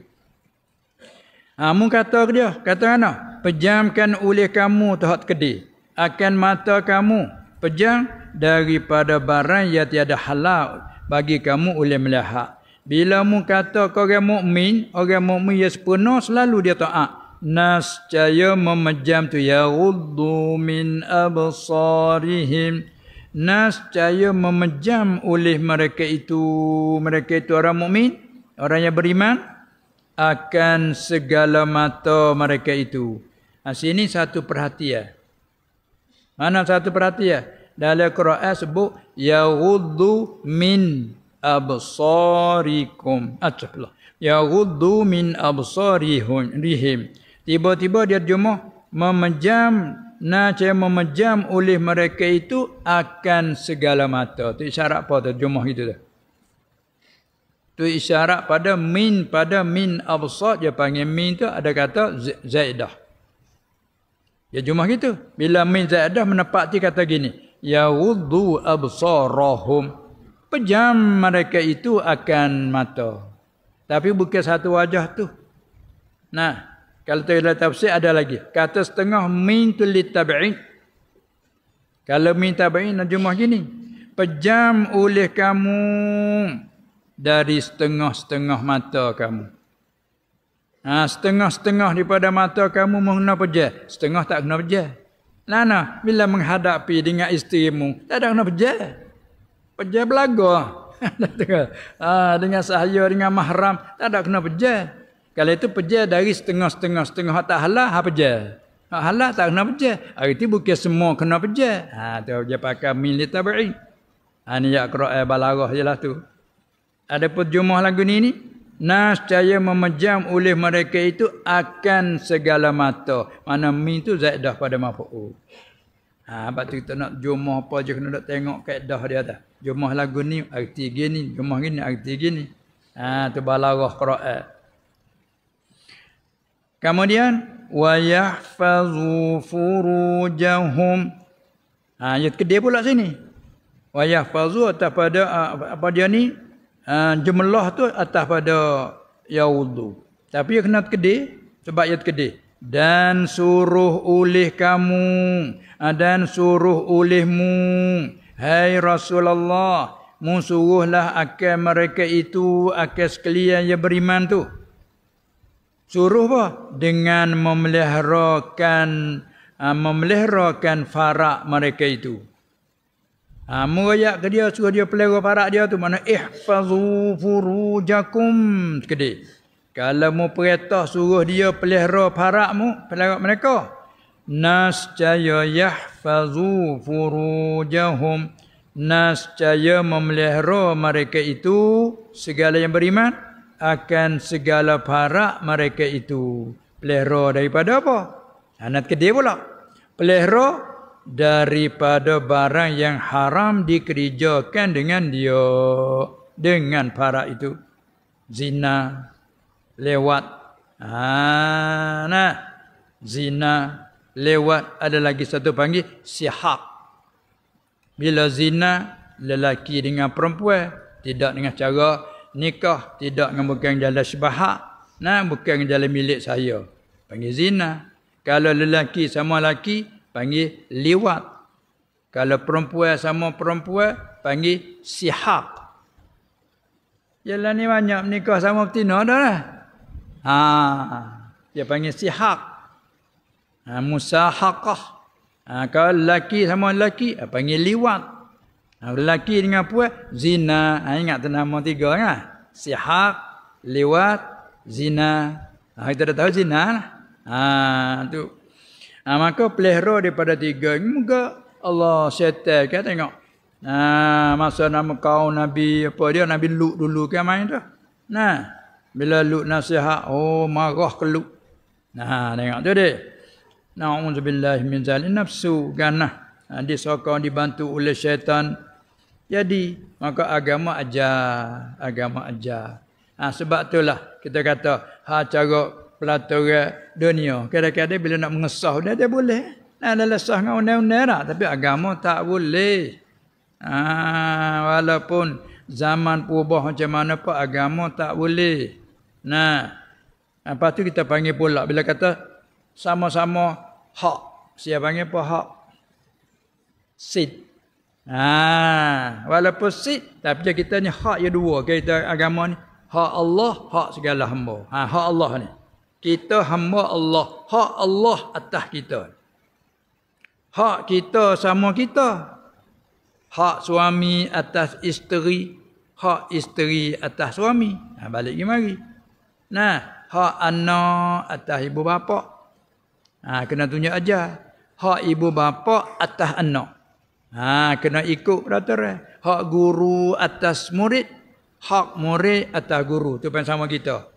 Ha, mu kata dia, kata mana? Pejamkan oleh kamu tahap kedi. Akan mata kamu pejam daripada barang yang tiada halal bagi kamu oleh melihat. Bila mu kata kau orang mukmin, orang mukmin yang sepenuh selalu dia taat. Nascaya memejam tu ya min absarihim. Nas caya memejam oleh mereka itu. Mereka itu orang mukmin, orang yang beriman. Akan segala mata mereka itu. Ha, sini satu perhatian. Mana satu perhatian? Dalam Quran sebut, Yahudhu min absarikum. Astagfirullah. Yahudhu min absarihim. Tiba-tiba dia jumlah memejam Naca memejam oleh mereka itu akan segala mata. Itu isyarat apa terjemah itu dah. Itu isyarat pada min pada min absad. Dia panggil min itu ada kata zaidah. Ya jumlah itu Bila min zaidah menepati kata gini. Ya wudhu absarahum. Pejam mereka itu akan mata. Tapi bukan satu wajah tu. Nah, kalau tengok dalam tafsir ada lagi. Kata setengah min tu litab'in. Kalau min tab'in nak jumlah gini. Pejam oleh kamu dari setengah-setengah mata kamu. Ha, setengah-setengah daripada mata kamu mengenal pejah. Setengah tak kena pejah. Lah, nah, bila menghadapi dengan isterimu, tak ada kena pejah. Pejah belaga. <laughs> ha, dengan ha, sahaya, dengan mahram, tak ada kena pejah. Kalau itu peja dari setengah-setengah setengah hak tak halal, hak Hak halal tak kena peja Hari itu bukan semua kena peja Ha, tu dia pakai milik tabi'i. Ha, ni yang kera'i eh, balarah je lah tu. Ada perjumah lagu ni ni. Nas caya memejam oleh mereka itu akan segala mata. Mana mi tu zaidah pada mafu'u. Ha, sebab tu kita nak jumah apa je kena nak tengok kaedah dia tu. Jumah lagu ni arti gini. Jumah gini arti gini. Ha, tu balarah kera'i. Kemudian wa yahfazu furujahum. Ha, ayat kedua pula sini. Wa yahfazu atas pada apa dia ni? Ha, jumlah tu atas pada yaudhu. Tapi ia kena kedai sebab ayat kedai. Dan suruh oleh kamu. Ha, dan suruh olehmu. Hai Rasulullah. Musuruhlah akan mereka itu. Akan sekalian yang beriman tu. Suruh apa? Dengan memeliharakan ah, memeliharakan farak mereka itu. Ha, ah, Mengayak ke dia, suruh dia pelihara farak dia tu. Mana ihfazu furujakum. Kedih. Kalau mu perintah suruh dia pelihara farak mu, pelihara mereka. Nascaya yahfazu furujahum. caya memelihara mereka itu segala yang beriman akan segala para mereka itu pelihara daripada apa? Anak dia pula. Pelihara daripada barang yang haram dikerjakan dengan dia dengan para itu zina lewat ha, nah zina lewat ada lagi satu panggil sihak bila zina lelaki dengan perempuan tidak dengan cara nikah tidak dengan bukan jalan sebahak nah bukan jalan milik saya panggil zina kalau lelaki sama lelaki panggil liwat kalau perempuan sama perempuan panggil sihak jalan ni banyak nikah sama betina dah lah ha dia panggil sihak ha, musahakah ha, kalau lelaki sama lelaki ha, panggil liwat Nah, ha, lelaki dengan puan zina. Ha, ingat nama tiga kan? Lah. Sihak, lewat, zina. Ha, kita dah tahu zina lah. Ha, tu. Ha, maka pelihara daripada tiga ini muka Allah setel kan tengok. Ha, masa nama kau Nabi apa dia Nabi Luk dulu kan main tu. Nah, bila Luk nasihat oh marah ke Luk. Nah, tengok tu dia. Na'udzubillah min zalil nafsu ganah. Ha, dia sokong dibantu oleh syaitan. Jadi, maka agama aja, agama aja. Ha, sebab itulah kita kata, ha, cara pelaturan dunia. Kadang-kadang bila nak mengesah, dia, dia boleh. Nah, dia lesah dengan undang-undang Tapi agama tak boleh. Ha, walaupun zaman perubah macam mana pun, agama tak boleh. Nah, apa tu kita panggil pula. Bila kata, sama-sama hak. Siapa panggil apa hak? Sit. Ha, walaupun sit tapi kita ni hak ya dua kita agama ni hak Allah hak segala hamba ha, hak Allah ni kita hamba Allah hak Allah atas kita hak kita sama kita hak suami atas isteri hak isteri atas suami ha, balik lagi mari nah hak anak atas ibu bapa ha, kena tunjuk aja hak ibu bapa atas anak Ha, kena ikut peraturan. Eh. Hak guru atas murid. Hak murid atas guru. Itu pun sama kita.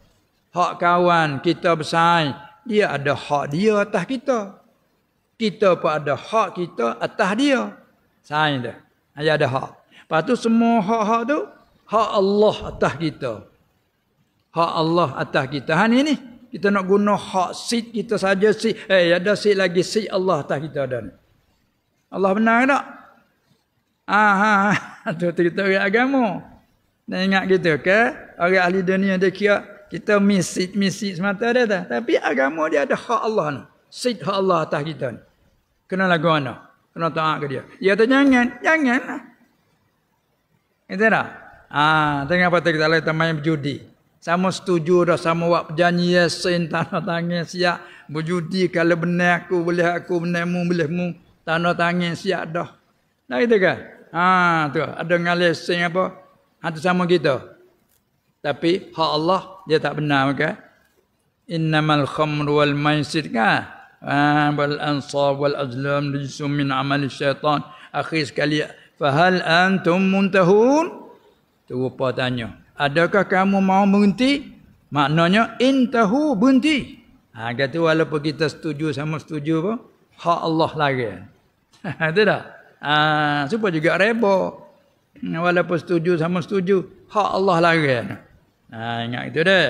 Hak kawan kita bersaing. Dia ada hak dia atas kita. Kita pun ada hak kita atas dia. Saing dia. Dia ada hak. Lepas tu semua hak-hak tu. Hak Allah atas kita. Hak Allah atas kita. Ha ni Kita nak guna hak sit kita saja sit. Eh ada sit lagi sit Allah atas kita dan. Allah benar tak? Aha, <laughs> tu cerita orang agama. Nak ingat gitu ke? Orang ahli dunia dia kira kita misik-misik semata dia tak? Tapi agama dia ada hak Allah ni. Sid hak Allah atas kita ni. Kena lagu mana? Kena taat ke dia? Ya, kata jangan. Jangan lah. Itu tak? Ah, tengah apa kita lagi main berjudi. Sama setuju dah sama buat perjanji yasin tanah tangan siap berjudi kalau benar aku boleh aku benar mu boleh mu tanah tangan siap dah. Nah itu kan? Ah ha, tu ada ngalih sing apa? Hati sama kita. Tapi hak Allah dia tak benar maka innamal khamru wal maisir ka ah, wal ansab wal azlam rijsum min amali syaitan akhir sekali fahal antum muntahun tu rupa tanya adakah kamu mau berhenti maknanya intahu berhenti ha kata walaupun kita setuju sama setuju pun hak Allah lagi ada <laughs> tak Ah, ha, supaya juga reba. Walaupun setuju sama setuju, hak Allah lah kan. Ha, ingat itu dah.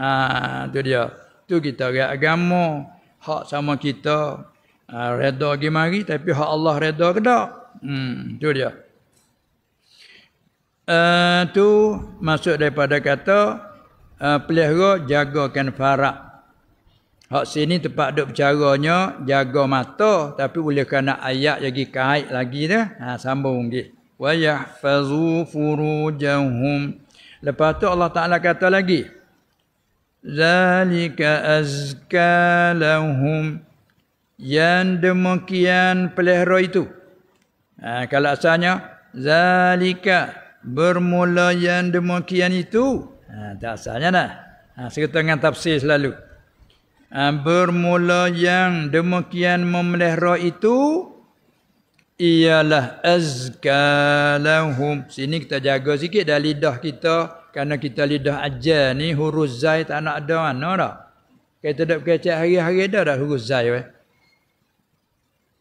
Ha, itu dia. Tu kita agak agama, hak sama kita. Ha, reda pergi mari tapi hak Allah reda ke tak? Hmm, itu dia. Uh, tu masuk daripada kata uh, pelihara jagakan farak Hak sini tempat duk bicaranya jaga mata tapi boleh kena ayat lagi kait lagi dah. Ha sambung dia. Wa yahfazu furujahum. Lepas tu Allah Taala kata lagi. Zalika azka lahum. Yang demikian pelihara itu. Ha, kalau asalnya. Zalika bermula yang demikian itu. Ha, tak asalnya dah. Ha, serta dengan tafsir selalu bermula yang demikian memelihara itu ialah azkalahum. Sini kita jaga sikit dah lidah kita kerana kita lidah aja ni huruf zai tak nak ada mana dah. Kita dah kecek hari-hari dah dah huruf zai weh.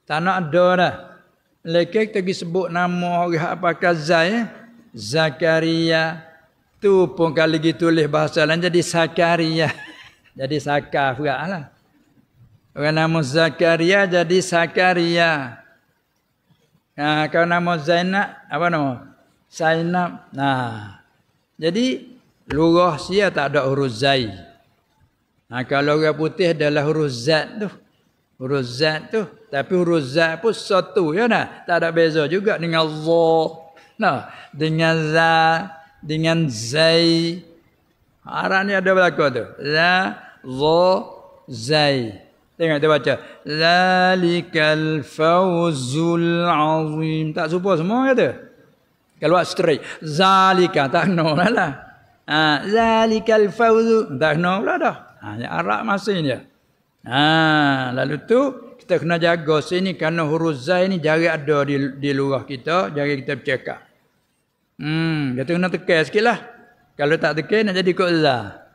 Tak nak ada dah. Lekek kita pergi sebut nama orang apakah zai eh? Zakaria. Tu pun kali gitu tulis bahasa lain jadi Zakaria. <laughs> jadi Sakar pula lah. Orang nama Zakaria jadi Sakaria. Nah, ha, kalau nama Zainab, apa nama? Zainab. Nah, ha. jadi lurah sia tak ada huruf Zai. Nah, ha, kalau orang putih adalah huruf Z tu. Huruf Z tu. Tapi huruf Z pun satu. Ya nah? Tak ada beza juga dengan Z. Nah, dengan Z. Dengan Zai. Arah ada berlaku tu. Za zai. Tengok dia baca. Lalikal fawzul azim. Tak serupa semua kata. Kalau buat straight. Zalika. Tak kena no lah lah. Ha, Zalikal fawzul. Tak kena no pula dah. Ha, yang Arab masih ni. Ha, lalu tu kita kena jaga sini kerana huruf zai ni jari ada di, di luar kita. Jari kita bercakap. Hmm, kita kena tekan sikit lah. Kalau tak tekan nak jadi kot lah.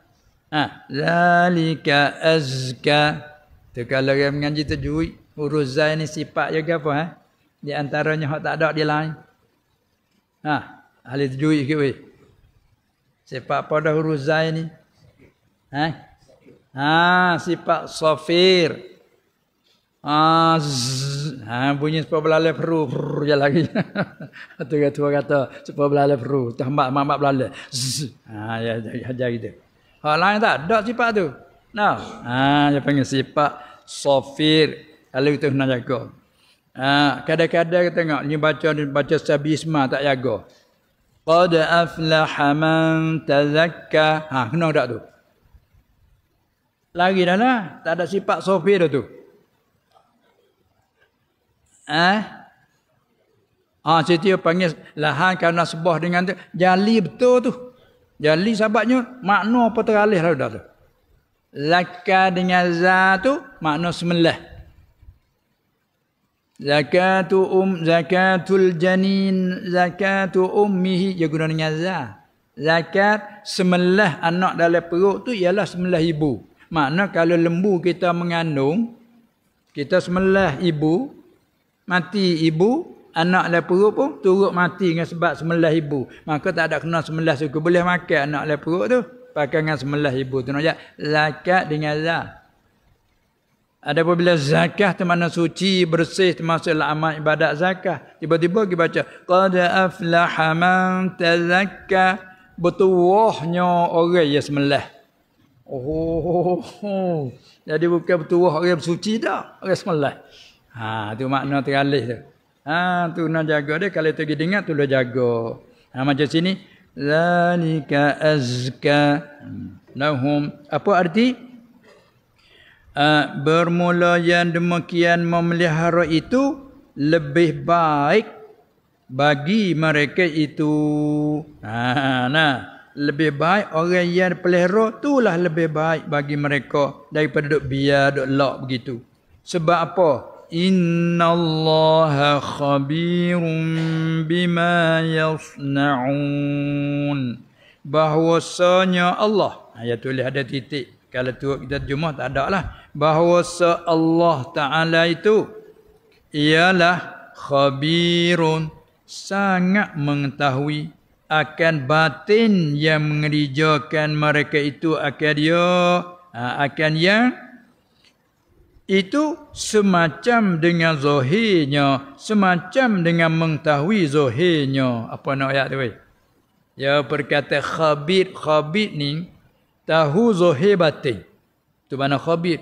Ha. Zalika azka. Itu kalau orang mengaji tajwid. Huruf zai ni sifat juga apa. Ha? Di antaranya yang tak ada di lain. Ha. Ahli tajwid sikit weh. Sifat pada huruf zai ni. Ha. Ha. Sifat safir. Ha. Ha. Bunyi sepuluh belalai peru. Peru lagi. Tua-tua <laughs> kata sepuluh belalai peru. Tambah-tambah belalai. Ha. Ya. Ya. Ya. Ya. Hak lain tak ada sifat tu. Nah, ha dia panggil sifat safir kalau itu nak jaga. Ha, kadang-kadang kita tengok ni baca ni baca sabi isma tak jaga. Qad aflaha man tazakka. Ha kena tak tu? Lagi dah lah. Tak ada sifat sofi dah tu. Eh? Ha? Ha, Siti panggil lahan kerana sebuah dengan tu. Jali betul tu. Jadi sahabatnya makna apa teralih lah dah tu. Laka dengan za tu makna semelah. Zakatu um zakatul janin zakatu ummihi ya guna dengan za. Zakat semelah anak dalam perut tu ialah semelah ibu. Makna kalau lembu kita mengandung kita semelah ibu mati ibu anak leperuk pun turut mati dengan sebab semelah ibu. Maka tak ada kena semelah suku. Boleh makan anak leperuk tu. Pakai dengan semelah ibu. tu nak Zakat dengan la. Ada apabila zakah tu mana suci, bersih, termasuk amal ibadat zakah. Tiba-tiba kita baca. Qada aflaha man tazakka. Bertuahnya orang yang semelah. Oh, oh, oh, oh. Jadi bukan bertuah orang yang bersuci dah. Orang semelah. Ha, tu makna teralih tu. Ha tu nak jaga dia kalau tu kita tu dah jaga. Ha macam sini zalika azka lahum apa arti? Ha, bermula yang demikian memelihara itu lebih baik bagi mereka itu. Ha, nah, lebih baik orang yang pelihara itulah lebih baik bagi mereka daripada duk biar duk lock begitu. Sebab apa? Inna Allah khabir bima يصنعون bahwasanya Allah ayat tulis ada titik kalau tu kita jumpa tak ada lah bahwasa Allah Ta'ala itu ialah khabirun sangat mengetahui akan batin yang mengerjakan mereka itu akan dia ha, akan yang itu semacam dengan zahirnya semacam dengan mengetahui zahirnya apa nak ayat tu ya berkata khabir khabir ni tahu zahir batin tu mana khabir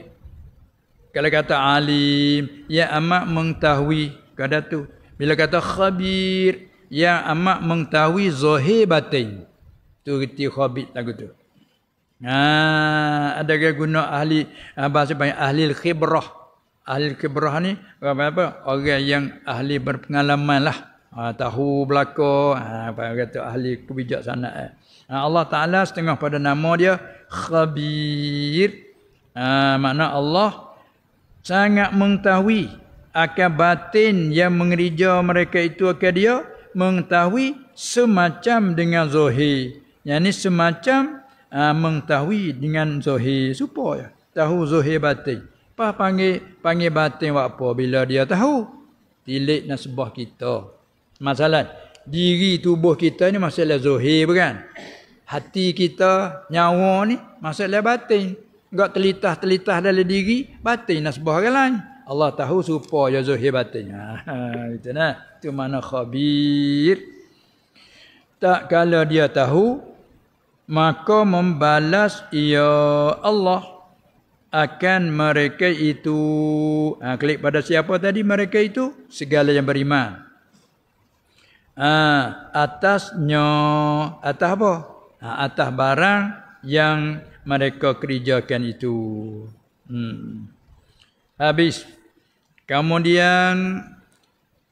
kalau kata alim ya amat mengetahui kata tu bila kata khabir ya amat mengetahui zahir batin tu reti khabir lagu tu Nah, ada yang guna ahli ah, bahasa banyak ahli khibrah. Ahli khibrah ni apa, apa orang yang ahli berpengalaman lah. Ha, tahu belaka, ha, apa yang kata ahli kebijaksanaan. Ha, Allah Taala setengah pada nama dia khabir. Ha, makna Allah sangat mengetahui akan batin yang mengerija mereka itu akan dia mengetahui semacam dengan zahir. Yang ini semacam uh, mengetahui dengan zahir supo ya. Tahu zahir batin. Apa panggil panggil batin wak apa bila dia tahu tilik nasbah kita. Masalah diri tubuh kita ni masalah zahir bukan. Hati kita, nyawa ni masalah batin. Enggak telitah-telitah dalam diri, batin nasbah orang lain. Allah tahu supaya ya zahir batin. Ha, <laughs> itu nah. Itu mana khabir. Tak kala dia tahu maka membalas ya Allah akan mereka itu ha, klik pada siapa tadi mereka itu segala yang beriman ha, atasnya atas apa ha, atas barang yang mereka kerjakan itu hmm. habis kemudian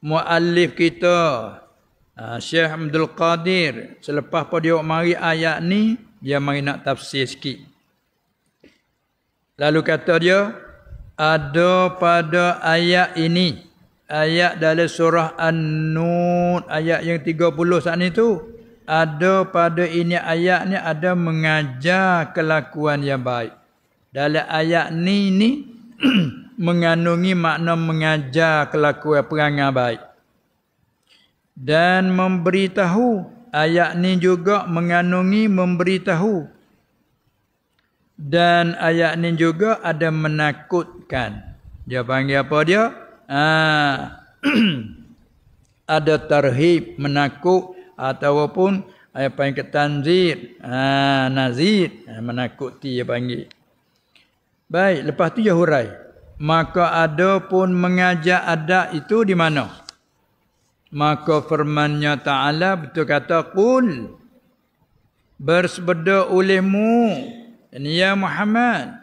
muallif kita Ah, Syekh Abdul Qadir selepas dia mari ayat ni dia mari nak tafsir sikit. Lalu kata dia ada pada ayat ini ayat dalam surah An-Nun ayat yang 30 saat ni tu ada pada ini ayat ni ada mengajar kelakuan yang baik. Dalam ayat ni ni <clears throat> mengandungi makna mengajar kelakuan perangai baik dan memberitahu ayat ni juga mengandungi memberitahu dan ayat ni juga ada menakutkan dia panggil apa dia ah <clears throat> ada tarhib menakut ataupun ayat panggil ketanzir ah ha, nazir ha, menakuti dia panggil baik lepas tu dia hurai maka ada pun mengajak adat itu di mana maka firmannya Ta'ala betul kata kul bersepeda olehmu ini ya Muhammad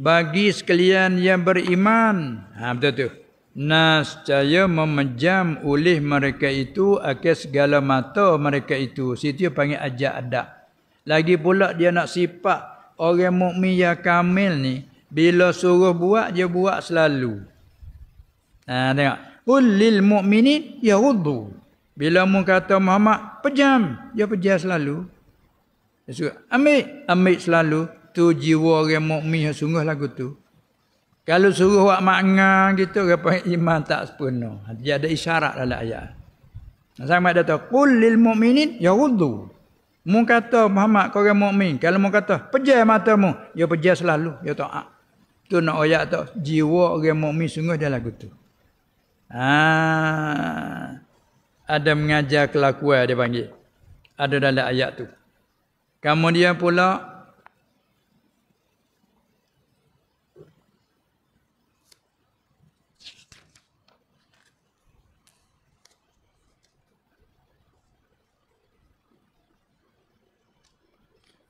bagi sekalian yang beriman ha, betul tu nascaya memejam oleh mereka itu akhir segala mata mereka itu situ panggil ajak adab lagi pula dia nak sifat orang mukmin yang kamil ni bila suruh buat dia buat selalu ha, tengok Qul lil mu'minin yaghuddu. Bila mu kata Muhammad pejam, dia pejam selalu. Dia suruh ambil, ambil selalu tu jiwa orang mukmin yang sungguh lagu tu. Kalau suruh buat mangang gitu apa iman tak sepenuh. Dia ada isyarat dalam ayat. Sama ada kata qul lil mu'minin yaghuddu. Mu kata Muhammad kau orang mukmin, kalau mu kata pejam matamu, dia pejam selalu, dia taat. Ah. Tu nak ayat tu jiwa orang mukmin sungguh dalam lagu tu. Ha, ada mengajar kelakuan dia panggil. Ada dalam ayat tu. Kemudian pula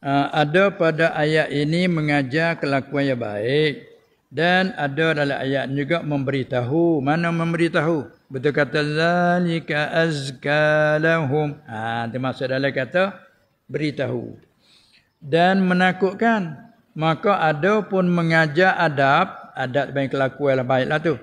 Uh, ada pada ayat ini mengajar kelakuan yang baik. Dan ada dalam ayat juga memberitahu. Mana memberitahu? Betul kata, Zalika azka lahum. Ha, itu maksud dalam kata, beritahu. Dan menakutkan. Maka ada pun mengajar adab. Adab yang kelakuan lah baiklah tu.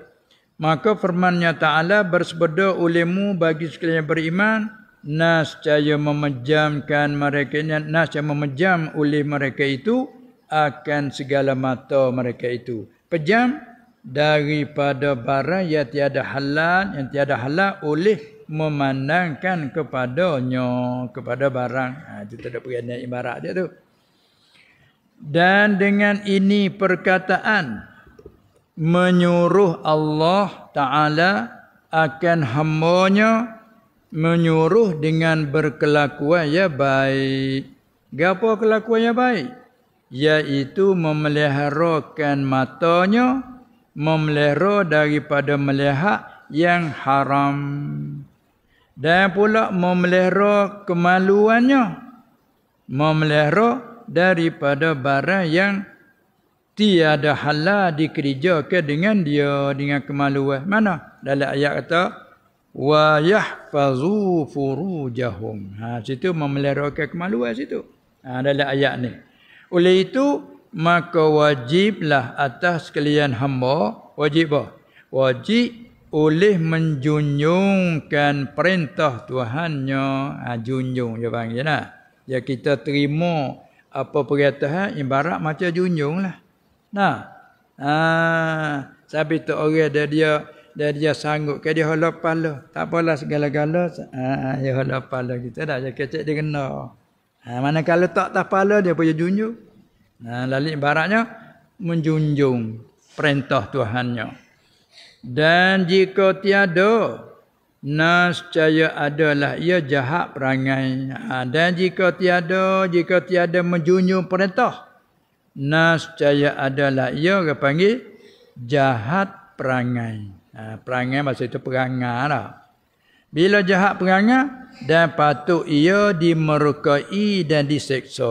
Maka firmannya Ta'ala bersepeda ulimu bagi sekalian yang beriman. Nas caya memejamkan mereka. Nas caya memejam oleh mereka itu. Akan segala mata mereka itu pejam daripada barang yang tiada halal yang tiada halal oleh memandangkan kepadanya kepada barang ha, itu tak ada perkataan ibarat dia tu dan dengan ini perkataan menyuruh Allah Ta'ala akan hambanya menyuruh dengan berkelakuan yang baik. Gapo kelakuan yang baik? iaitu memeliharakan matanya memelihara daripada melihat yang haram dan pula memelihara kemaluannya memelihara daripada barang yang tiada halal dikerjakan dengan dia dengan kemaluan mana dalam ayat kata wa yahfazu furujahum ha situ memelihara kemaluan situ ha dalam ayat ni oleh itu maka wajiblah atas sekalian hamba wajib apa? Wajib oleh menjunjungkan perintah Tuhannya. Ha, junjung dia panggil lah. Ya kita terima apa yang ibarat macam junjung lah. Nah. Ha, sabit tu orang dia dia dia dia sanggup ke dia hala Tak apalah segala-gala. Ha, dia hala kita dah. Dia kecek dia kenal. Ha, mana kalau tak tak pala dia punya junjung. Ha, lalu ibaratnya menjunjung perintah Tuhannya. Dan jika tiada nas caya adalah ia jahat perangai. Ha, dan jika tiada jika tiada menjunjung perintah nas caya adalah ia dipanggil jahat perangai. Ha, perangai maksud itu perangai lah. Bila jahat perangai dan patut ia dimerukai dan diseksa.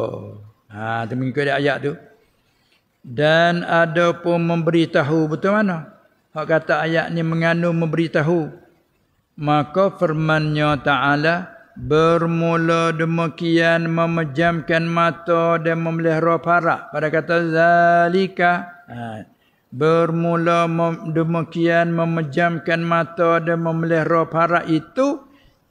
Ha tu ada ayat tu. Dan ada pun memberitahu betul mana? Hak kata ayat ni mengandung memberitahu. Maka firmannya Ta'ala bermula demikian memejamkan mata dan memelihara para. Pada kata zalika. Ha. Bermula mem- demikian memejamkan mata dan memelihara para itu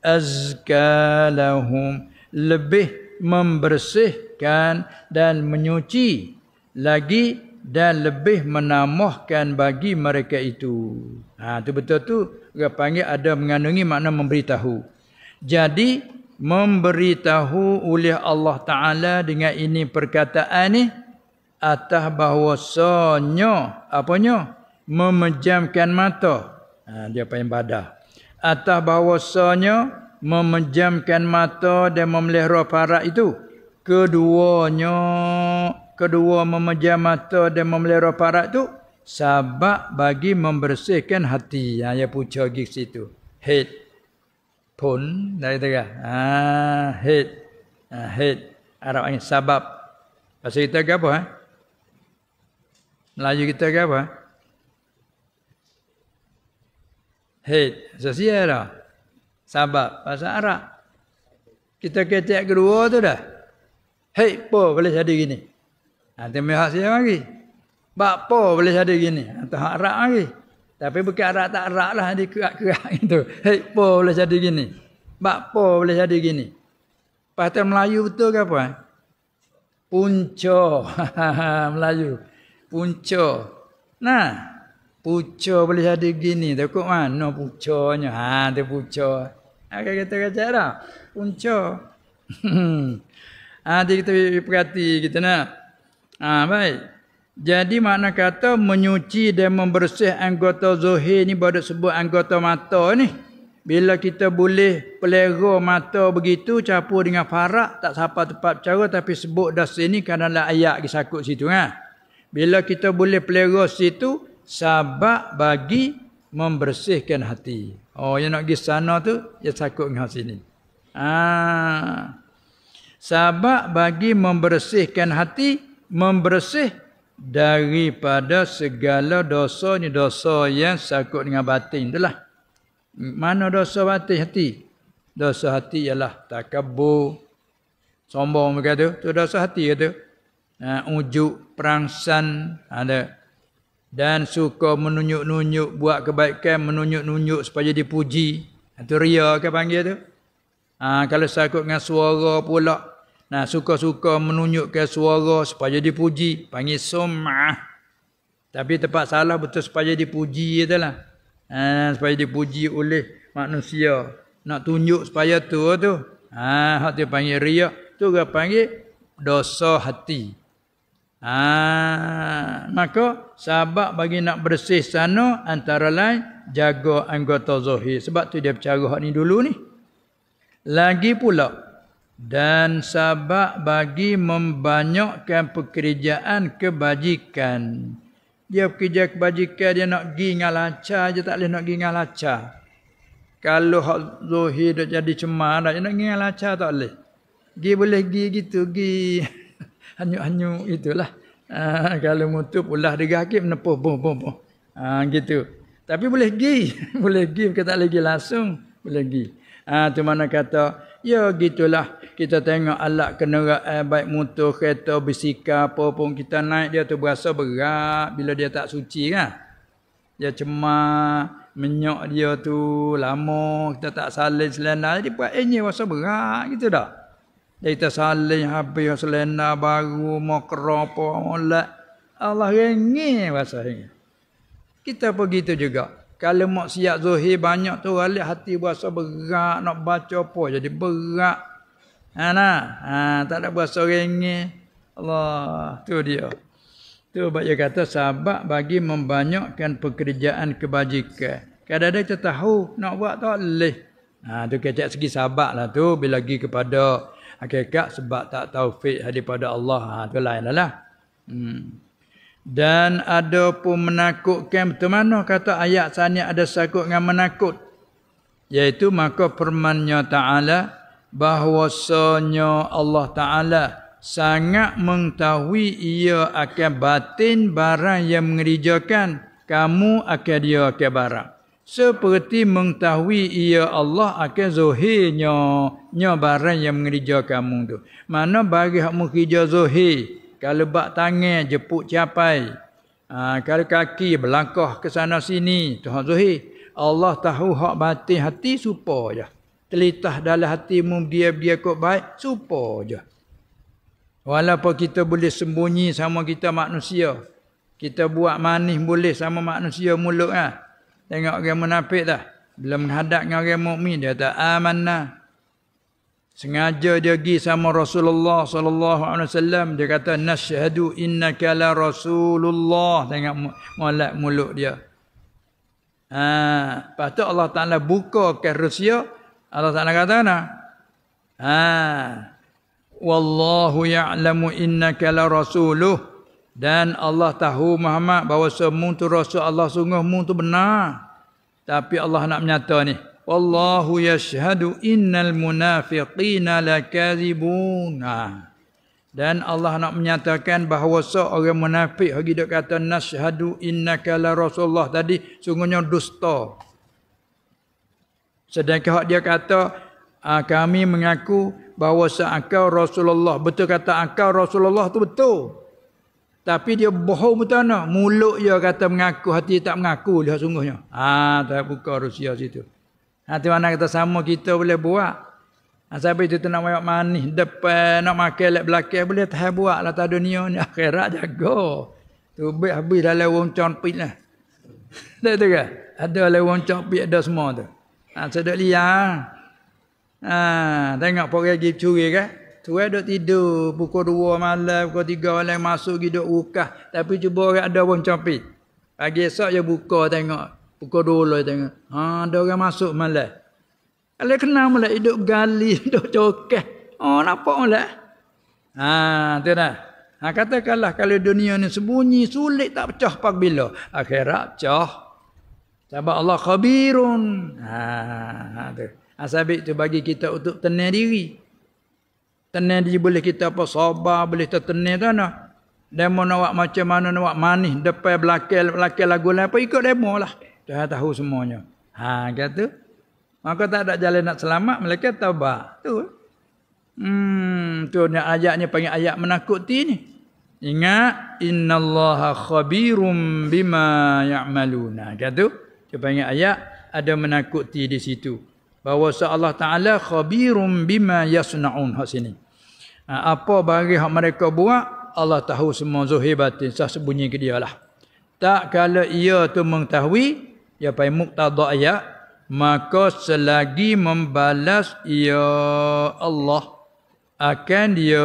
azkalahum lebih membersihkan dan menyuci lagi dan lebih menamahkan bagi mereka itu. Ha tu betul tu dia panggil ada mengandungi makna memberitahu. Jadi memberitahu oleh Allah Taala dengan ini perkataan ini atas bahwasanya apanya memejamkan mata ha, dia panggil badah atas bahwasanya memejamkan mata dan memelihara parak itu keduanya kedua memejam mata dan memelihara parak itu sabak bagi membersihkan hati ha, yang puja di situ head pun dari tiga ha, head ha, head Arab ini sabab Pasal kita apa? Eh? Melayu kita ke apa? Hate. Sesia lah. Sabab. Bahasa Arab. Kita kata kedua tu dah. Hei, po boleh jadi gini. Nanti ha, mihak saya lagi. Bak po boleh jadi gini. Atau ha, hak rak lagi. Tapi bukan rak tak rak lah. Nanti kerak-kerak <laughs> gitu. Hei, po boleh jadi gini. Bak po boleh jadi gini. Pasti Melayu betul ke apa? Punco. <laughs> Melayu punca. Nah, punca boleh jadi gini. Takut mana ah, puncanya. Ha, tu punca. Aku kata kata dah. Punca. ha, kan kan <laughs> ha dia kita perhati kita nak. Ha, baik. Jadi makna kata menyuci dan membersih anggota zuhir ni pada sebut anggota mata ni. Bila kita boleh pelera mata begitu capur dengan farak tak sampai tepat cara tapi sebut dah sini kerana ayat disakut situ kan. Ha? Bila kita boleh pelera situ, sabak bagi membersihkan hati. Oh, yang nak pergi sana tu, dia ya takut dengan sini. Ah. Sabak bagi membersihkan hati, membersih daripada segala dosa ni dosa yang sakut dengan batin itulah. Mana dosa batin hati? Dosa hati ialah takabur, sombong begitu. tu dosa hati itu. Eh, ujuk perangsan ada dan suka menunjuk-nunjuk buat kebaikan menunjuk-nunjuk supaya dipuji itu ria ke panggil tu ha, kalau sakut dengan suara pula nah suka-suka menunjuk ke suara supaya dipuji panggil sum'ah tapi tempat salah betul supaya dipuji itulah ha, supaya dipuji oleh manusia nak tunjuk supaya tu tu ha, hati panggil ria tu ke panggil dosa hati Ha, maka sahabat bagi nak bersih sana antara lain jaga anggota zahir. Sebab tu dia bercara hak ni dulu ni. Lagi pula dan sahabat bagi membanyakkan pekerjaan kebajikan. Dia kerja kebajikan dia nak gi dengan lancar je tak boleh nak gi dengan lancar. Kalau hak zahir dah jadi cemar dah nak pergi dengan lancar tak boleh. Gi boleh gi gitu gi hanyu-hanyu itulah. Ah kalau mutu pulah dia gagip menepuh bom bom bom. Ah gitu. Tapi boleh gi, <laughs> boleh gi ke tak lagi langsung, boleh gi. Ah tu mana kata, ya gitulah kita tengok alat kenderaan eh, baik mutu, kereta, bisikal apa pun kita naik dia tu berasa berat bila dia tak suci kan. Dia cemar, menyok dia tu lama kita tak salin selena jadi buat enyi eh, rasa berat gitu dah. Dari tersalih habis selena baru mau apa molek. Allah ringin bahasa ini. Kita begitu juga. Kalau mau maksiat zuhir banyak tu ralik hati bahasa berat nak baca apa jadi berat. Ha nah, ha tak ada bahasa ringin. Allah tu dia. Tu bab dia kata sahabat bagi membanyakkan pekerjaan kebajikan. Kadang-kadang kita tahu nak buat tak boleh. Ha tu kecek segi lah tu bila lagi kepada hakikat sebab tak taufik daripada Allah ha tu lainlah lah. hmm dan ada pun menakutkan betul mana kata ayat sana ada sakut dengan menakut iaitu maka permannya taala bahwasanya Allah taala sangat mengetahui ia akan batin barang yang mengerjakan kamu akan dia akan barang seperti mengetahui ia Allah akan zahirnya nya barang yang mengerja kamu tu mana bagi hak mengerja zahir kalau bak tangan jepuk capai ha, kalau kaki berlangkah ke sana sini tu hak zahir Allah tahu hak batin hati supo je telitah dalam hati mu dia dia kok baik supo je walaupun kita boleh sembunyi sama kita manusia kita buat manis boleh sama manusia mulut ah Tengok orang munafik dah. Bila menghadap dengan orang mukmin dia kata amanna. Sengaja dia pergi sama Rasulullah sallallahu alaihi wasallam dia kata nasyhadu innaka la rasulullah tengok molat mulut dia. Ha, patut Allah Taala buka ke rahsia Allah Taala kata nah. Ha. Wallahu ya'lamu innaka la rasuluh dan Allah tahu Muhammad bahawa semua tu Rasul Allah sungguh mu tu benar. Tapi Allah nak menyata ni. Wallahu yashhadu innal munafiqina lakazibun. Ha. Dan Allah nak menyatakan bahawa seorang munafik lagi dia kata nashhadu innaka la rasulullah tadi sungguhnya dusta. Sedangkan dia kata ah, kami mengaku bahawa seakau Rasulullah. Betul kata akau Rasulullah tu betul. Tapi dia bohong betul no. Muluk dia kata mengaku, hati tak mengaku dia sungguhnya. Ah, ha, tak buka Rusia situ. Hati mana kata sama kita boleh buat. Asal ha, sampai itu nak mayak manis depan, nak makan lep belakang boleh tak buat lah tak dunia ni. <laughs> Akhirat jaga. Tu baik habis dah lewong campit lah. <laughs> Tak tu ke? Ada lewong campit ada semua tu. Ha, sedap liang. Ha, tengok pokoknya pergi curi kan? Tuan duduk tidur pukul 2 malam, pukul 3 malam masuk pergi duduk buka. Tapi cuba orang ada pun campi. Pagi esok dia buka tengok. Pukul dua lagi tengok. Ha, ada orang masuk malam. Kalau kenal mula hidup gali, hidup <laughs> cokeh. Oh, nampak mula. Ha, tu dah. Ha, katakanlah kalau dunia ni sembunyi, sulit tak pecah pak bila. Akhirat pecah. Sebab Allah khabirun. Ha, ha, tu. Asabik tu bagi kita untuk tenang diri. Tenang dia boleh kita apa sabar boleh tertenang tu nah. Demo nak macam mana nak manis depan belakang belakang lagu lain apa ikut demo lah. Dah tahu semuanya. Ha kata Maka tak ada jalan nak selamat mereka taubat. Tu. Hmm tu ni ayatnya panggil ayat menakuti ni. Ingat innallaha khabirum bima ya'maluna. Ha, kata tu. Dia panggil ayat ada menakuti di situ. Bahawa Allah Taala khabirum bima yasnaun hak sini. Ha, apa bagi hak mereka buat Allah tahu semua zahir batin sah sembunyi ke dia lah tak kala ia tu mengetahui ya pai muktada ayat maka selagi membalas ia Allah akan dia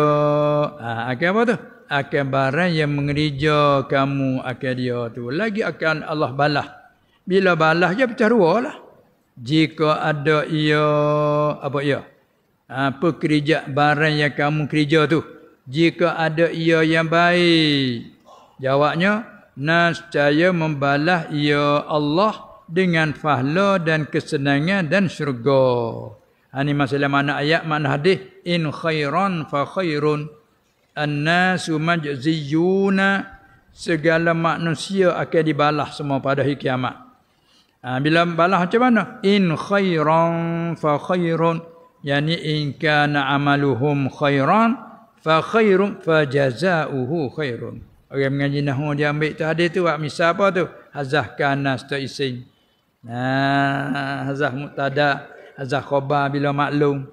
ha, akan apa tu akan barang yang mengerija kamu akan dia tu lagi akan Allah balas bila balas dia pecah ruah jika ada ia apa ia apa kerja barang yang kamu kerja tu jika ada ia yang baik jawabnya nas caya membalah ia Allah dengan fahla dan kesenangan dan syurga ini ha, masalah mana ayat mana hadis in khairan fa khairun annasu majziyuna segala manusia akan dibalas semua pada hari kiamat ha, bila balas macam mana in khairan fa khairun yani in kana amaluhum khairan fa khairum fa jazaohu khairun orang yang mengaji nahwu dia ambil tu hadis tu buat misal apa tu hazah kana isin nah hazah mutada hazah khabar bila maklum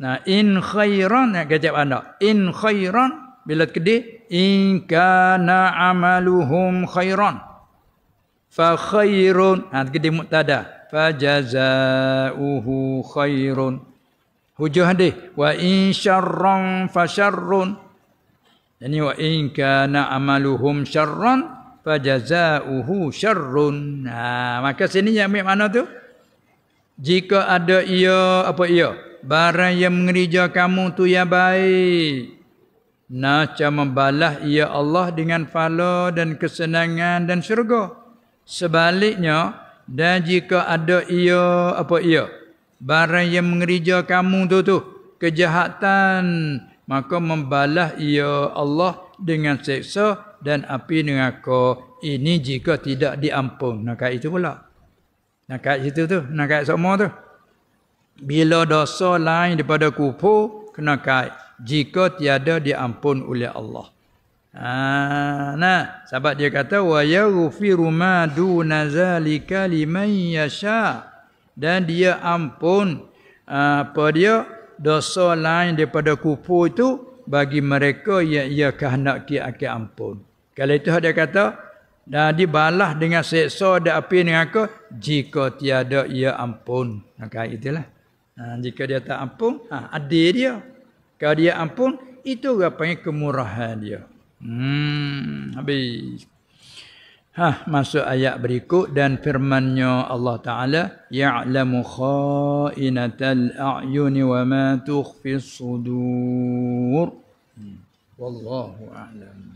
nah in khairan nak kejap anak in khairan bila kedih in kana amaluhum khairan fa khairun ha kedih mutada fa jazaohu khairun hujah dia wa in syarran fa syarrun yani wa in kana amaluhum syarran fa jazaohu syarrun ha maka sini yang ambil mana tu jika ada ia apa ia barang yang mengerja kamu tu yang baik Naca membalah ia Allah dengan fala dan kesenangan dan syurga. Sebaliknya, dan jika ada ia, apa ia? barang yang mengerja kamu tu tu kejahatan maka membalas ia Allah dengan seksa dan api neraka ini jika tidak diampun nak kait itu pula nak kait situ tu nak kait semua tu bila dosa lain daripada kufur kena kait jika tiada diampun oleh Allah ha, nah sebab dia kata wa yaghfiru ma duna zalika liman yasha' dan dia ampun ah, apa dia dosa lain daripada kufur itu bagi mereka yang ia kehendak ki akan ampun. Kalau itu ada kata dan dibalas dengan seksa dan api aku jika tiada ia ampun. Maka itulah. Ha, jika dia tak ampun, ha, ah, ada dia. Kalau dia ampun, itu orang panggil kemurahan dia. Hmm, habis. Hah, masuk ayat berikut dan firmannya Allah Ta'ala Ya'lamu khainatal a'yuni wa ma tukhfi sudur hmm. Wallahu a'lamu